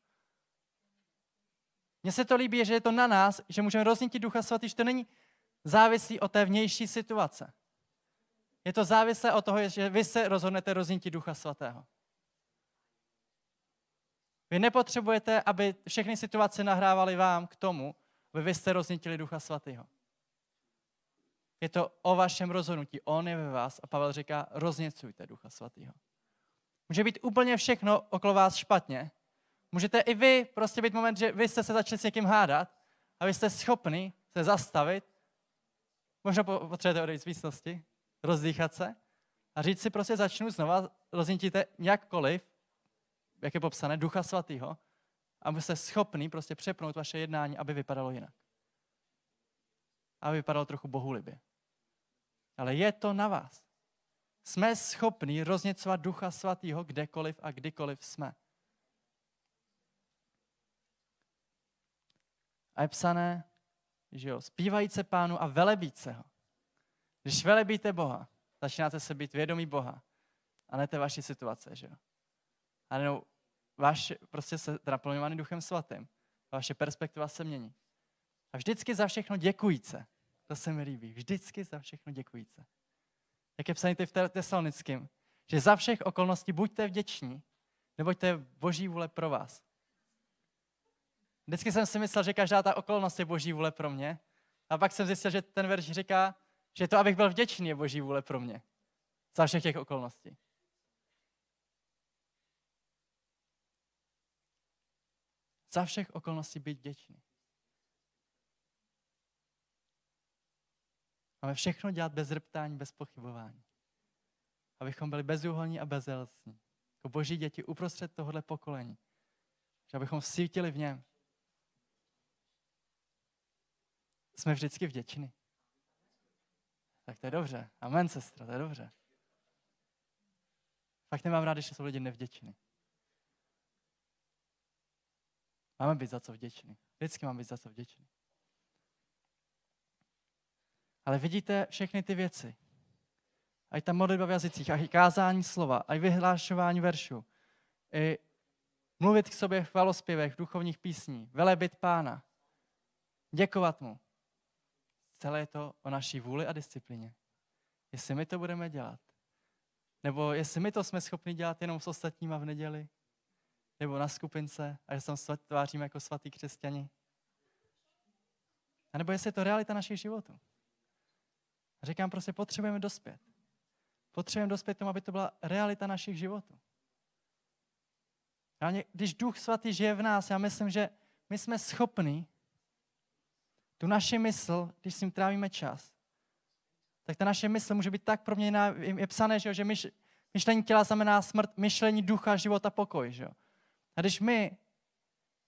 Mně se to líbí, že je to na nás, že můžeme roznítit Ducha Svatý, že to není závislý o té vnější situace. Je to závislé o toho, že vy se rozhodnete roznítit Ducha Svatého. Vy nepotřebujete, aby všechny situace nahrávaly vám k tomu, aby vy jste roznítili Ducha Svatého. Je to o vašem rozhodnutí. On je ve vás a Pavel říká, rozněcujte Ducha Svatého. Může být úplně všechno okolo vás špatně, Můžete i vy prostě být moment, že vy jste se začali s někým hádat a vy jste schopni se zastavit. Možná potřebujete odejít z místnosti, rozdýchat se a říct si prostě začnu znova, roznítíte nějakkoliv, jak je popsané, ducha svatého a jste schopni prostě přepnout vaše jednání, aby vypadalo jinak. Aby vypadalo trochu bohulibě. Ale je to na vás. Jsme schopni rozněcovat ducha svatého kdekoliv a kdykoliv jsme. A je psané, že jo, zpívajíce pánu a velebíce ho. Když velebíte Boha, začínáte se být vědomí Boha. A ne té vaší situace, že jo. A jenom váš, prostě se naplňovaný duchem svatým. Vaše perspektiva se mění. A vždycky za všechno děkujíce. To se mi líbí. Vždycky za všechno děkujíce. Jak je psaný v tesalonickém, že za všech okolností buďte vděční, neboť to je boží vůle pro vás. Vždycky jsem si myslel, že každá ta okolnost je boží vůle pro mě. A pak jsem zjistil, že ten verš říká, že to, abych byl vděčný, je boží vůle pro mě. Za všech těch okolností. Za všech okolností být vděčný. Máme všechno dělat bez reptání, bez pochybování. Abychom byli bezúholní a bezelstní. Jako boží děti uprostřed tohohle pokolení. Že abychom svítili v něm. jsme vždycky vděční. Tak to je dobře. Amen, sestra, to je dobře. Fakt nemám rád, když jsou lidi nevděční. Máme být za co vděční. Vždycky máme být za co vděční. Ale vidíte všechny ty věci. Ať ta modlitba v jazycích, i kázání slova, a i vyhlášování veršů, i mluvit k sobě v chvalospěvech, v duchovních písní, velebit pána, děkovat mu, celé je to o naší vůli a disciplíně. Jestli my to budeme dělat, nebo jestli my to jsme schopni dělat jenom s ostatníma v neděli, nebo na skupince a že se tam tváříme jako svatý křesťani. A nebo jestli je to realita našich životů. A říkám prostě, potřebujeme dospět. Potřebujeme dospět tomu, aby to byla realita našich životů. když Duch Svatý žije v nás, já myslím, že my jsme schopni tu naši mysl, když s ním trávíme čas, tak ta naše mysl může být tak proměněná, je psané, že, jo, že myš, myšlení těla znamená smrt, myšlení ducha, život a pokoj. Že jo? A když my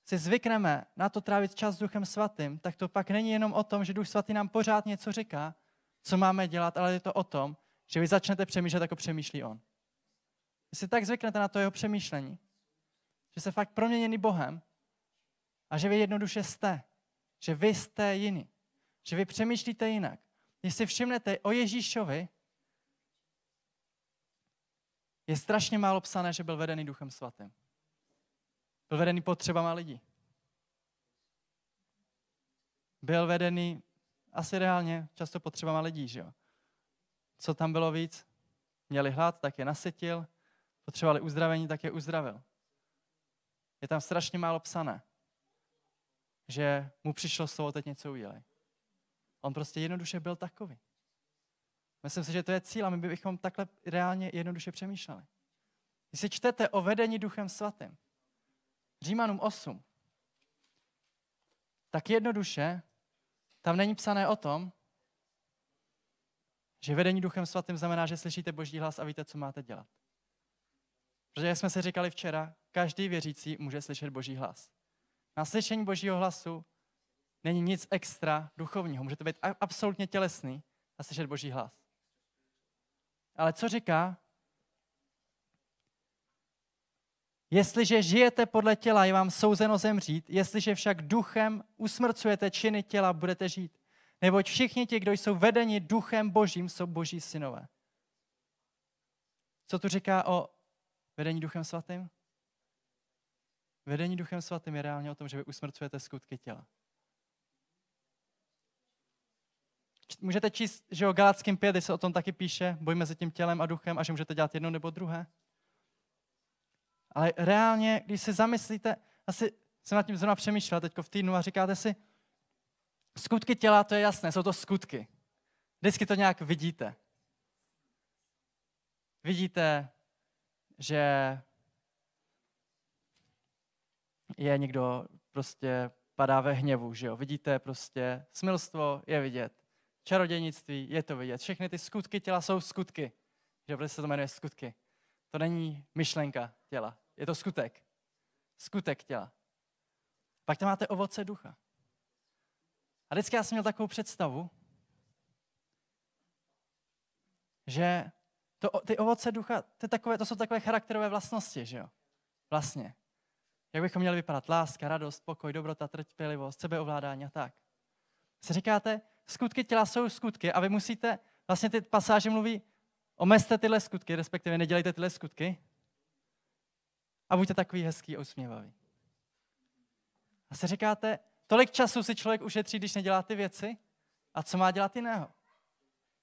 si zvykneme na to trávit čas s Duchem Svatým, tak to pak není jenom o tom, že Duch Svatý nám pořád něco říká, co máme dělat, ale je to o tom, že vy začnete přemýšlet, jako přemýšlí On. Vy si tak zvyknete na to jeho přemýšlení, že se fakt proměněný Bohem a že vy jednoduše jste že vy jste jiný, že vy přemýšlíte jinak. Když si všimnete o Ježíšovi, je strašně málo psané, že byl vedený Duchem Svatým. Byl vedený potřebama lidí. Byl vedený asi reálně často potřebama lidí, že jo? Co tam bylo víc? Měli hlad, tak je nasytil. Potřebovali uzdravení, tak je uzdravil. Je tam strašně málo psané že mu přišlo slovo, teď něco udělej. On prostě jednoduše byl takový. Myslím si, že to je cíl a my bychom takhle reálně jednoduše přemýšleli. Když si čtete o vedení Duchem Svatým, Římanům 8, tak jednoduše tam není psané o tom, že vedení Duchem Svatým znamená, že slyšíte Boží hlas a víte, co máte dělat. Protože jak jsme si říkali včera, každý věřící může slyšet Boží hlas. Na slyšení božího hlasu není nic extra duchovního. může to být absolutně tělesný a slyšet boží hlas. Ale co říká? Jestliže žijete podle těla, je vám souzeno zemřít, jestliže však duchem usmrcujete činy těla, budete žít. Neboť všichni ti, kdo jsou vedeni duchem božím, jsou boží synové. Co tu říká o vedení duchem svatým? Vedení Duchem Svatým je reálně o tom, že vy usmrcujete skutky těla. Můžete číst, že o Galáckém 5, se o tom taky píše, boj mezi tím tělem a duchem a že můžete dělat jedno nebo druhé. Ale reálně, když si zamyslíte, asi jsem nad tím zrovna přemýšlel teď v týdnu a říkáte si, skutky těla, to je jasné, jsou to skutky. Vždycky to nějak vidíte. Vidíte, že je někdo prostě padá ve hněvu, že jo? Vidíte prostě smilstvo, je vidět. Čarodějnictví, je to vidět. Všechny ty skutky těla jsou skutky. Že prostě se to jmenuje skutky. To není myšlenka těla, je to skutek. Skutek těla. Pak tam máte ovoce ducha. A vždycky já jsem měl takovou představu, že to, ty ovoce ducha, ty takové, to jsou takové charakterové vlastnosti, že jo? Vlastně. Jak bychom měli vypadat? Láska, radost, pokoj, dobrota, trpělivost, sebeovládání a tak. Se říkáte, skutky těla jsou skutky a vy musíte, vlastně ty pasáže mluví, omezte tyhle skutky, respektive nedělejte tyhle skutky a buďte takový hezký a usměvavý. A se říkáte, tolik času si člověk ušetří, když nedělá ty věci a co má dělat jiného.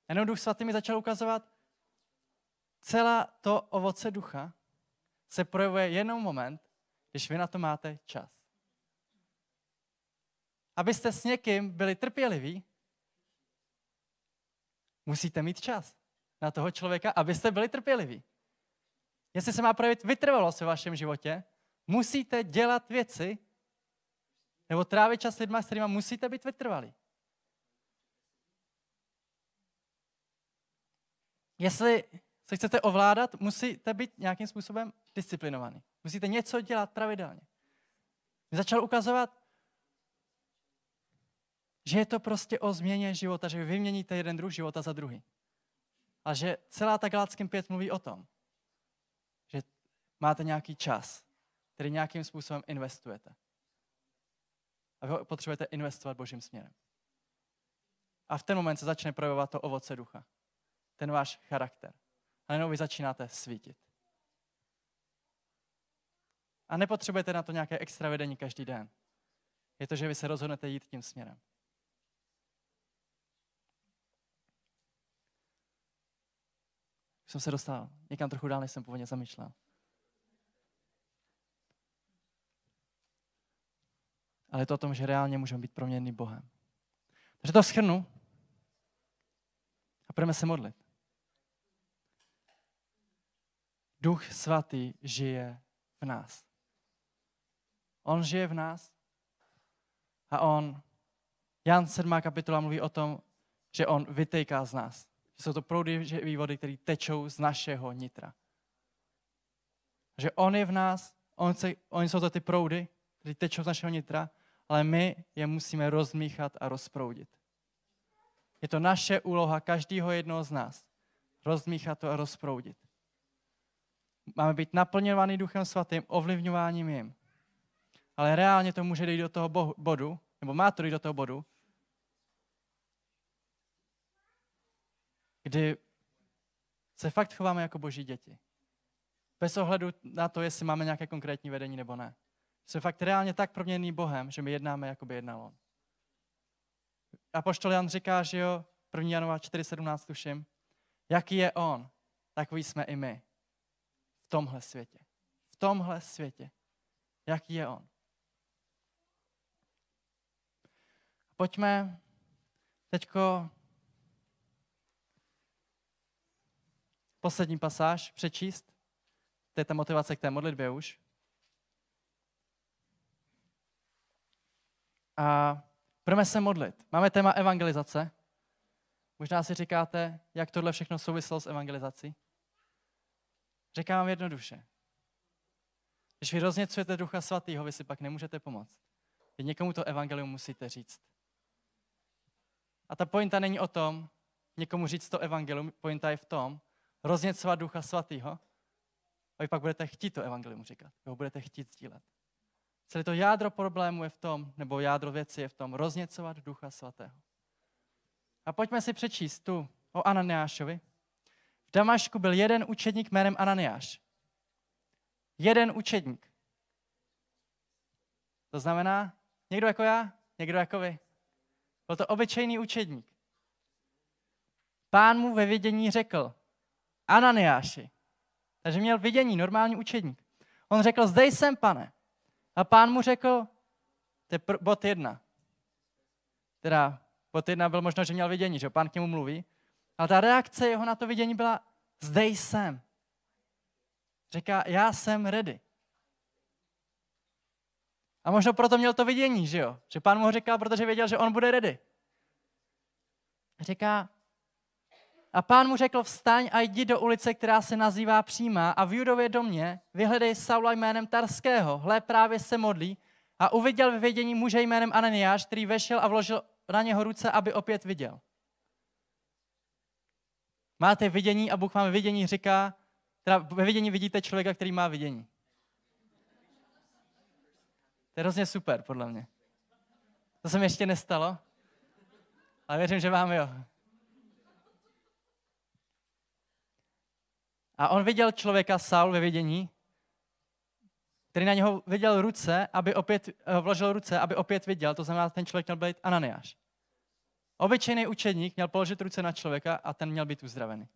Jenom Duch Svatý mi začal ukazovat, celá to ovoce ducha se projevuje jenom moment, když vy na to máte čas. Abyste s někým byli trpěliví, musíte mít čas na toho člověka, abyste byli trpěliví. Jestli se má projevit vytrvalost ve vašem životě, musíte dělat věci, nebo trávit čas s lidmi, s kterými musíte být vytrvalí. Jestli se chcete ovládat, musíte být nějakým způsobem disciplinovaný. Musíte něco dělat pravidelně. Začal ukazovat, že je to prostě o změně života, že vyměníte jeden druh života za druhý. A že celá ta Galáckým 5 mluví o tom, že máte nějaký čas, který nějakým způsobem investujete. A vy ho potřebujete investovat božím směrem. A v ten moment se začne projevovat to ovoce ducha. Ten váš charakter. A jenom vy začínáte svítit. A nepotřebujete na to nějaké extra vedení každý den. Je to, že vy se rozhodnete jít tím směrem. Jsem se dostal někam trochu dál, než jsem původně zamýšlel. Ale je to o tom, že reálně můžeme být proměnný Bohem. Takže to schrnu a půjdeme se modlit. Duch Svatý žije v nás. On žije v nás a on, Jan 7. kapitola mluví o tom, že on vytejká z nás. Že jsou to proudy vývody, které tečou z našeho nitra. Že on je v nás, on se, oni jsou to ty proudy, které tečou z našeho nitra, ale my je musíme rozmíchat a rozproudit. Je to naše úloha každého jednoho z nás. Rozmíchat to a rozproudit. Máme být naplňovaný Duchem Svatým, ovlivňováním jim. Ale reálně to může dojít do toho bodu, nebo má to dojít do toho bodu, kdy se fakt chováme jako boží děti. Bez ohledu na to, jestli máme nějaké konkrétní vedení nebo ne. Jsme fakt reálně tak proměný Bohem, že my jednáme, jako by jednal on. poštol Jan říká, že jo, 1. Janová 4.17 tuším, jaký je on, takový jsme i my tomhle světě. V tomhle světě. Jaký je on? Pojďme teďko poslední pasáž přečíst. To je ta motivace k té modlitbě už. A budeme se modlit. Máme téma evangelizace. Možná si říkáte, jak tohle všechno souviselo s evangelizací. Říkám vám jednoduše. Když vy rozněcujete Ducha Svatého, vy si pak nemůžete pomoct. Vy někomu to evangelium musíte říct. A ta pointa není o tom, někomu říct to evangelium, pointa je v tom, rozněcovat Ducha Svatého a vy pak budete chtít to evangelium říkat. Vy ho budete chtít sdílet. Celé to jádro problému je v tom, nebo jádro věci je v tom, rozněcovat Ducha Svatého. A pojďme si přečíst tu o Ananiášovi, v Damašku byl jeden učedník jménem Ananiáš. Jeden učedník. To znamená, někdo jako já, někdo jako vy. Byl to obyčejný učedník. Pán mu ve vidění řekl, Ananiáši, takže měl vidění, normální učedník. On řekl, zde jsem, pane. A pán mu řekl, to je bod jedna. Teda bod jedna byl možná, že měl vidění, že pán k němu mluví. A ta reakce jeho na to vidění byla, zde jsem. Říká, já jsem ready. A možná proto měl to vidění, že jo? Že pán mu říkal, protože věděl, že on bude ready. Říká, a pán mu řekl, vstaň a jdi do ulice, která se nazývá Přímá a v Judově domě vyhledej Saula jménem Tarského. Hle, právě se modlí a uviděl ve vědění muže jménem Ananiáš, který vešel a vložil na něho ruce, aby opět viděl. Máte vidění a Bůh vám vidění říká, teda ve vidění vidíte člověka, který má vidění. To je hrozně super, podle mě. To se mi ještě nestalo, ale věřím, že vám jo. A on viděl člověka Saul ve vidění, který na něho viděl ruce, aby opět, eh, vložil ruce, aby opět viděl, to znamená, ten člověk měl být Ananiáš. Obyčejný učedník měl položit ruce na člověka a ten měl být uzdravený.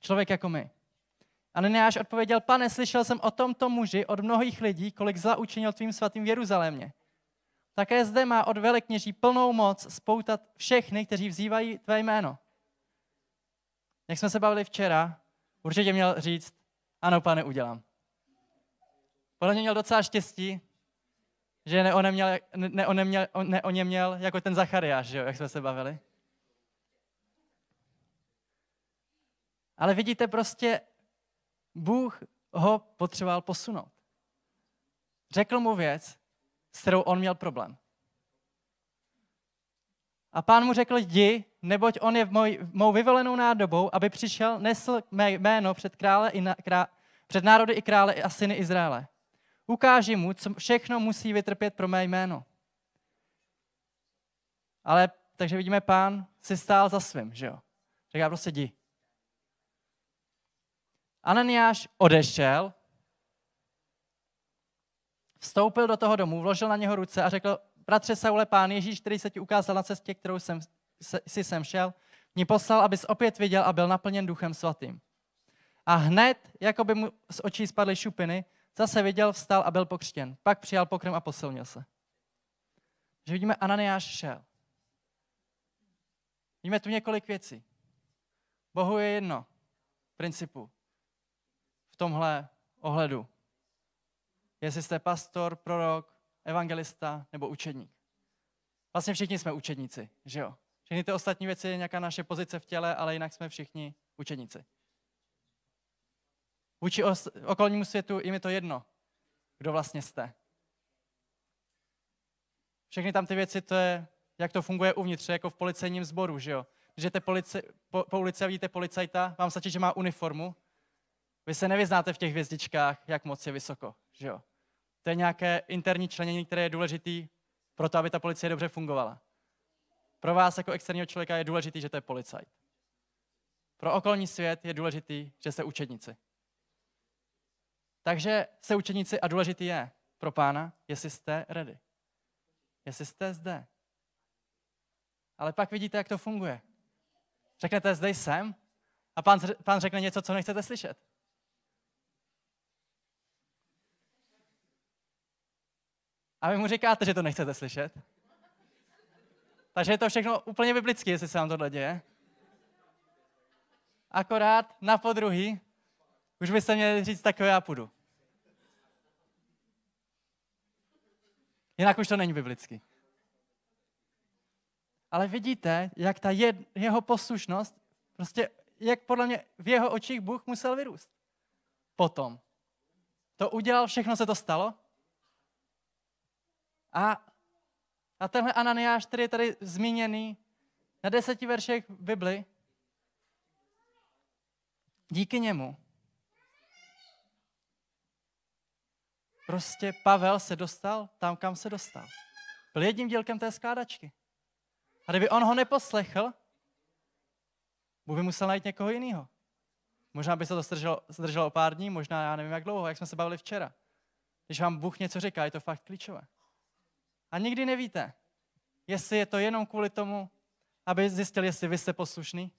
Člověk jako my. A Neneáš odpověděl, pane, slyšel jsem o tomto muži od mnohých lidí, kolik zla učinil tvým svatým v Jeruzalémě. Také zde má od velekněží plnou moc spoutat všechny, kteří vzývají tvé jméno. Jak jsme se bavili včera, určitě měl říct, ano, pane, udělám. Podle mě měl docela štěstí, že ne, on měl, ne, on měl, ne, on měl jako ten Zachariáš, že jo, jak jsme se bavili. Ale vidíte prostě, Bůh ho potřeboval posunout. Řekl mu věc, s kterou on měl problém. A pán mu řekl, jdi, neboť on je v mou vyvolenou nádobou, aby přišel, nesl mé jméno před, krále i na, krá, před národy i krále a syny Izraele. Ukáži mu, co všechno musí vytrpět pro mé jméno. Ale takže vidíme, pán si stál za svým, že jo? Říká prostě di. Ananiáš odešel, vstoupil do toho domu, vložil na něho ruce a řekl, bratře Saule, pán Ježíš, který se ti ukázal na cestě, kterou jsem, se, si sem šel, mě poslal, abys opět viděl a byl naplněn duchem svatým. A hned, jako by mu z očí spadly šupiny, Zase viděl, vstal a byl pokřtěn. Pak přijal pokrm a posilnil se. Že vidíme, Ananiáš šel. Vidíme tu několik věcí. Bohu je jedno principu v tomhle ohledu. Jestli jste pastor, prorok, evangelista nebo učedník. Vlastně všichni jsme učedníci, že jo? Všechny ty ostatní věci je nějaká naše pozice v těle, ale jinak jsme všichni učedníci. Vůči okolnímu světu jim je to jedno, kdo vlastně jste. Všechny tam ty věci, to je, jak to funguje uvnitř, jako v policejním sboru, že jo? Když jdete polici, po, po ulici a vidíte policajta, vám stačí, že má uniformu. Vy se nevyznáte v těch hvězdičkách, jak moc je vysoko, že jo? To je nějaké interní členění, které je důležitý pro to, aby ta policie dobře fungovala. Pro vás jako externího člověka je důležitý, že to je policajt. Pro okolní svět je důležitý, že jste učedníci. Takže se učeníci a důležitý je pro pána, jestli jste ready. Jestli jste zde. Ale pak vidíte, jak to funguje. Řeknete, zde jsem, a pán, pán řekne něco, co nechcete slyšet. A vy mu říkáte, že to nechcete slyšet. Takže je to všechno úplně biblické, jestli se vám tohle děje. Akorát na podruhý už byste měli říct, tak jo, já půjdu. Jinak už to není biblický. Ale vidíte, jak ta je, jeho poslušnost, prostě jak podle mě v jeho očích Bůh musel vyrůst. Potom. To udělal, všechno se to stalo. A, a tenhle Ananiáš, který je tady zmíněný na deseti veršech Bibli, díky němu Prostě Pavel se dostal tam, kam se dostal. Byl jedním dílkem té skládačky. A kdyby on ho neposlechl, by musel najít někoho jiného. Možná by se to zdrželo, zdrželo o pár dní, možná já nevím jak dlouho, jak jsme se bavili včera. Když vám Bůh něco říká, je to fakt klíčové. A nikdy nevíte, jestli je to jenom kvůli tomu, aby zjistil, jestli vy jste poslušný,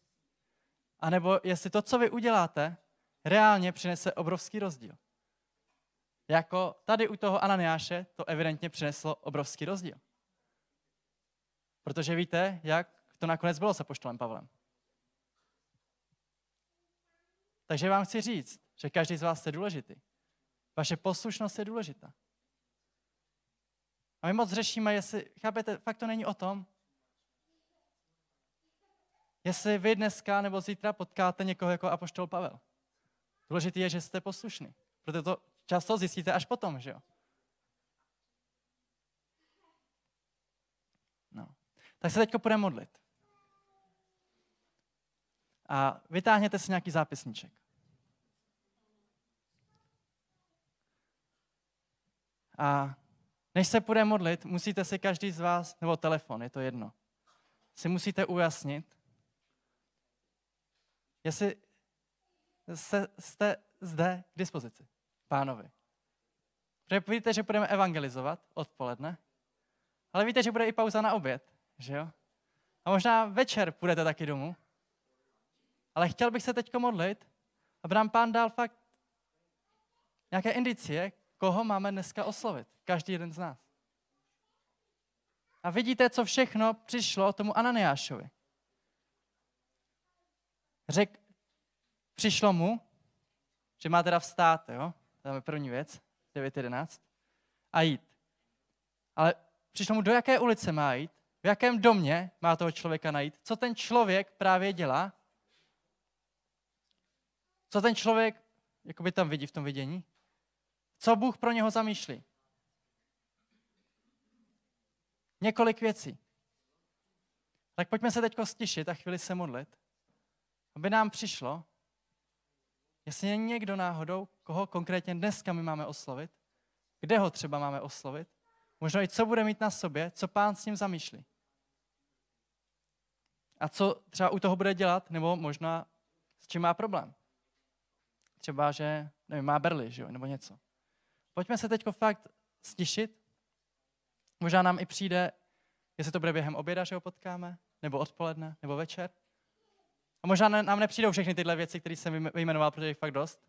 anebo jestli to, co vy uděláte, reálně přinese obrovský rozdíl jako tady u toho Ananiáše to evidentně přineslo obrovský rozdíl. Protože víte, jak to nakonec bylo se poštolem Pavlem. Takže vám chci říct, že každý z vás je důležitý. Vaše poslušnost je důležitá. A my moc řešíme, jestli, chápete, fakt to není o tom. Jestli vy dneska nebo zítra potkáte někoho jako apoštol Pavel. Důležité je, že jste poslušný. Proto to často zjistíte až potom, že jo? No. Tak se teďko půjdeme modlit. A vytáhněte si nějaký zápisníček. A než se půjde modlit, musíte si každý z vás, nebo telefon, je to jedno, si musíte ujasnit, jestli se, jste zde k dispozici pánovi. Protože víte, že budeme evangelizovat odpoledne, ale víte, že bude i pauza na oběd, že jo? A možná večer půjdete taky domů. Ale chtěl bych se teď modlit, aby nám pán dal fakt nějaké indicie, koho máme dneska oslovit. Každý jeden z nás. A vidíte, co všechno přišlo tomu Ananiášovi. Řek, přišlo mu, že má teda vstát, jo? Dáme první věc, 9.11. A jít. Ale přišlo mu, do jaké ulice má jít, v jakém domě má toho člověka najít, co ten člověk právě dělá, co ten člověk jakoby tam vidí v tom vidění, co Bůh pro něho zamýšlí. Několik věcí. Tak pojďme se teď stišit a chvíli se modlit, aby nám přišlo, Jestli je někdo náhodou, koho konkrétně dneska my máme oslovit, kde ho třeba máme oslovit, možná i co bude mít na sobě, co pán s ním zamýšlí. A co třeba u toho bude dělat, nebo možná s čím má problém. Třeba, že nevím, má berly, že jo, nebo něco. Pojďme se teď fakt stišit. Možná nám i přijde, jestli to bude během oběda, že ho potkáme, nebo odpoledne, nebo večer. A možná nám nepřijdou všechny tyhle věci, které jsem vyjmenoval, protože jich fakt dost.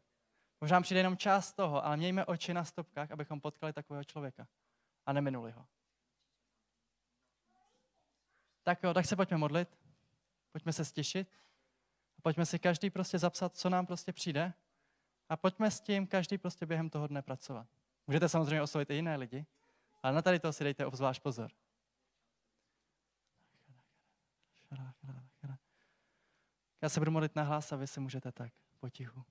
Možná přijde jenom část toho, ale mějme oči na stopkách, abychom potkali takového člověka a neminuli ho. Tak jo, tak se pojďme modlit, pojďme se stěšit a pojďme si každý prostě zapsat, co nám prostě přijde a pojďme s tím každý prostě během toho dne pracovat. Můžete samozřejmě oslovit i jiné lidi, ale na tady to si dejte obzvlášť pozor. Já se budu modlit na hlas a vy se můžete tak potichu.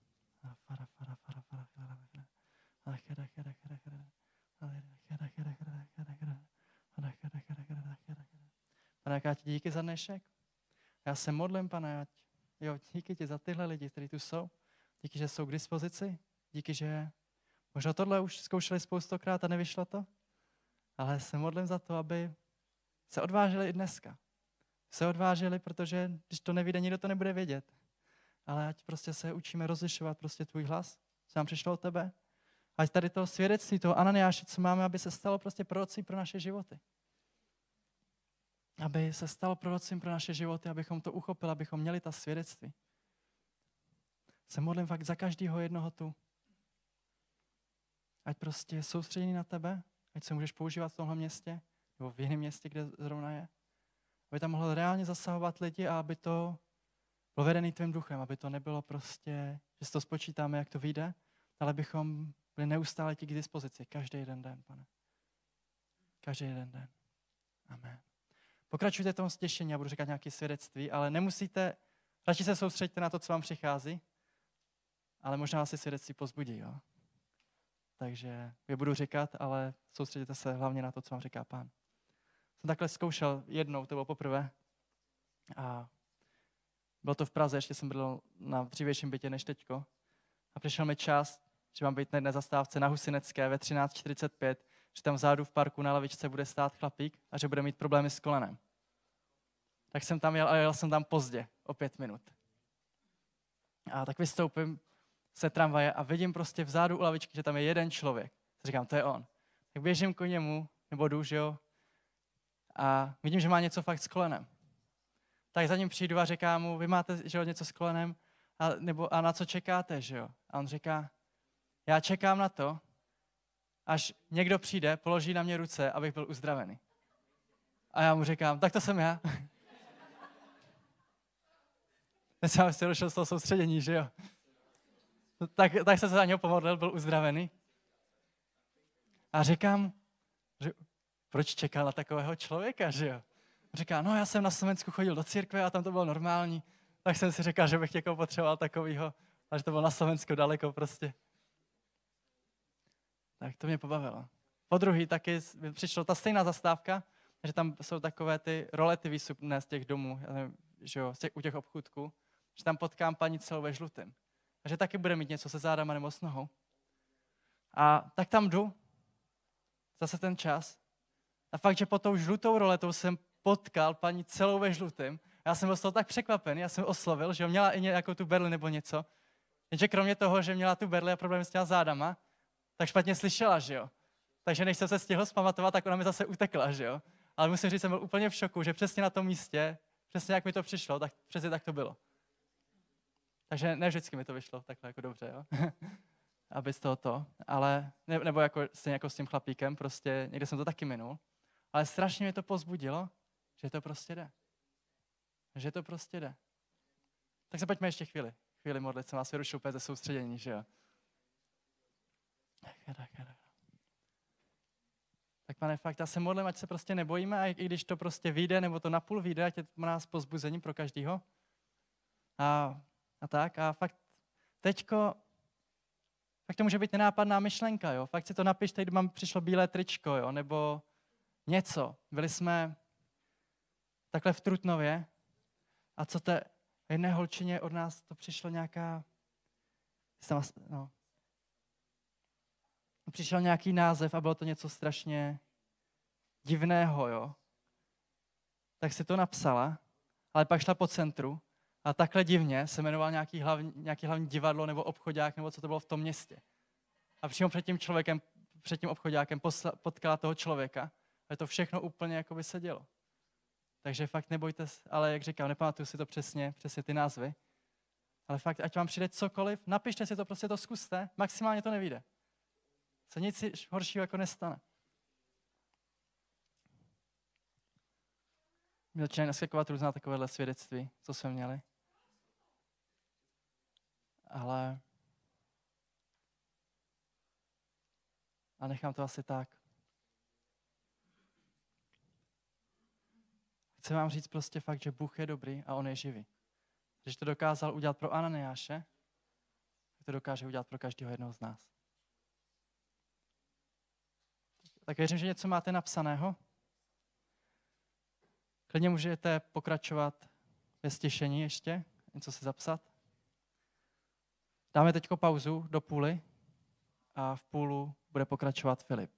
Pane, já ti díky za dnešek. Já se modlím, pane, já ti, jo, díky ti za tyhle lidi, kteří tu jsou. Díky, že jsou k dispozici. Díky, že možná tohle už zkoušeli spoustokrát a nevyšlo to. Ale se modlím za to, aby se odvážili i dneska se odvážili, protože když to nevíde, nikdo to nebude vědět. Ale ať prostě se učíme rozlišovat prostě tvůj hlas, co nám přišlo od tebe. Ať tady to svědectví, toho ananiáše, co máme, aby se stalo prostě prorocí pro naše životy. Aby se stalo prorocím pro naše životy, abychom to uchopili, abychom měli ta svědectví. Se modlím fakt za každého jednoho tu. Ať prostě je soustředěný na tebe, ať se můžeš používat v tomhle městě, nebo v jiném městě, kde zrovna je aby tam mohl reálně zasahovat lidi a aby to bylo vedený tvým duchem, aby to nebylo prostě, že si to spočítáme, jak to vyjde, ale bychom byli neustále ti k dispozici, každý jeden den, pane. Každý jeden den. Amen. Pokračujte v tom stěšení, já budu říkat nějaké svědectví, ale nemusíte, radši se soustředíte na to, co vám přichází, ale možná vás si svědectví pozbudí, jo? Takže je budu říkat, ale soustředěte se hlavně na to, co vám říká pán jsem takhle zkoušel jednou, to bylo poprvé. A bylo to v Praze, ještě jsem byl na dřívějším bytě než teďko. A přišel mi čas, že mám být na jedné zastávce na Husinecké ve 13.45, že tam vzadu v parku na lavičce bude stát chlapík a že bude mít problémy s kolenem. Tak jsem tam jel a jel jsem tam pozdě, o pět minut. A tak vystoupím se tramvaje a vidím prostě vzadu u lavičky, že tam je jeden člověk. Říkám, to je on. Tak běžím k němu, nebo jdu, že jo, a vidím, že má něco fakt s kolenem. Tak za ním přijdu a říká mu, vy máte že jo, něco s kolenem a, nebo, a na co čekáte, že jo? A on říká, já čekám na to, až někdo přijde, položí na mě ruce, abych byl uzdravený. A já mu říkám, tak to jsem já. Dnes [LAUGHS] jsem se vlastně došel z toho soustředění, že jo? Tak, tak jsem se za něho pomodlil, byl uzdravený. A říkám, proč čekala takového člověka, že jo? Říká, no já jsem na Slovensku chodil do církve a tam to bylo normální, tak jsem si říkal, že bych někoho jako potřeboval takového, a že to bylo na Slovensku daleko prostě. Tak to mě pobavilo. Po druhý taky přišla ta stejná zastávka, že tam jsou takové ty rolety výstupné z těch domů, já nevím, že jo, u těch obchůdků, že tam potkám paní celou ve žlutém. A že taky bude mít něco se zádama nebo s nohou. A tak tam jdu, zase ten čas, a fakt, že pod tou žlutou roletou jsem potkal paní celou ve žlutém. Já jsem byl z toho tak překvapený, já jsem oslovil, že měla i nějakou tu berli nebo něco. Jenže kromě toho, že měla tu berli a problém s těma zádama, tak špatně slyšela, že jo. Takže než jsem se stihl zpamatovat, tak ona mi zase utekla, že jo. Ale musím říct, jsem byl úplně v šoku, že přesně na tom místě, přesně jak mi to přišlo, tak přesně tak to bylo. Takže ne vždycky mi to vyšlo takhle jako dobře, jo. [LAUGHS] Aby z toho to, ale ne, nebo jako, jako s tím chlapíkem, prostě někde jsem to taky minul. Ale strašně mě to pozbudilo, že to prostě jde. Že to prostě jde. Tak se pojďme ještě chvíli. Chvíli modlit, jsem vás vyrušil úplně ze soustředění, že jo. Tak pane, fakt, já se modlím, ať se prostě nebojíme, a i když to prostě vyjde, nebo to napůl vyjde, ať je to nás pozbuzení pro každýho. A, a tak, a fakt teďko, fakt to může být nenápadná myšlenka, jo. Fakt si to napište, kdy mám přišlo bílé tričko, jo, nebo něco. Byli jsme takhle v Trutnově a co te jedné holčině od nás to přišlo nějaká, sama, no, přišel nějaký název a bylo to něco strašně divného, jo. Tak si to napsala, ale pak šla po centru a takhle divně se jmenoval nějaký hlavní, nějaký hlavní divadlo nebo obchodák, nebo co to bylo v tom městě. A přímo před tím člověkem, před tím obchodákem potkala toho člověka ale to všechno úplně jako by se dělo. Takže fakt nebojte, ale jak říkám, nepamatuju si to přesně, přesně ty názvy. Ale fakt, ať vám přijde cokoliv, napište si to, prostě to zkuste, maximálně to nevíde. Se nic horšího jako nestane. Mě začínají naskakovat různá takovéhle svědectví, co jsme měli. Ale... A nechám to asi tak. chci vám říct prostě fakt, že Bůh je dobrý a On je živý. Když to dokázal udělat pro Ananiáše, to dokáže udělat pro každého jednoho z nás. Tak věřím, že něco máte napsaného. Klidně můžete pokračovat ve stěšení ještě, něco si zapsat. Dáme teď pauzu do půly a v půlu bude pokračovat Filip.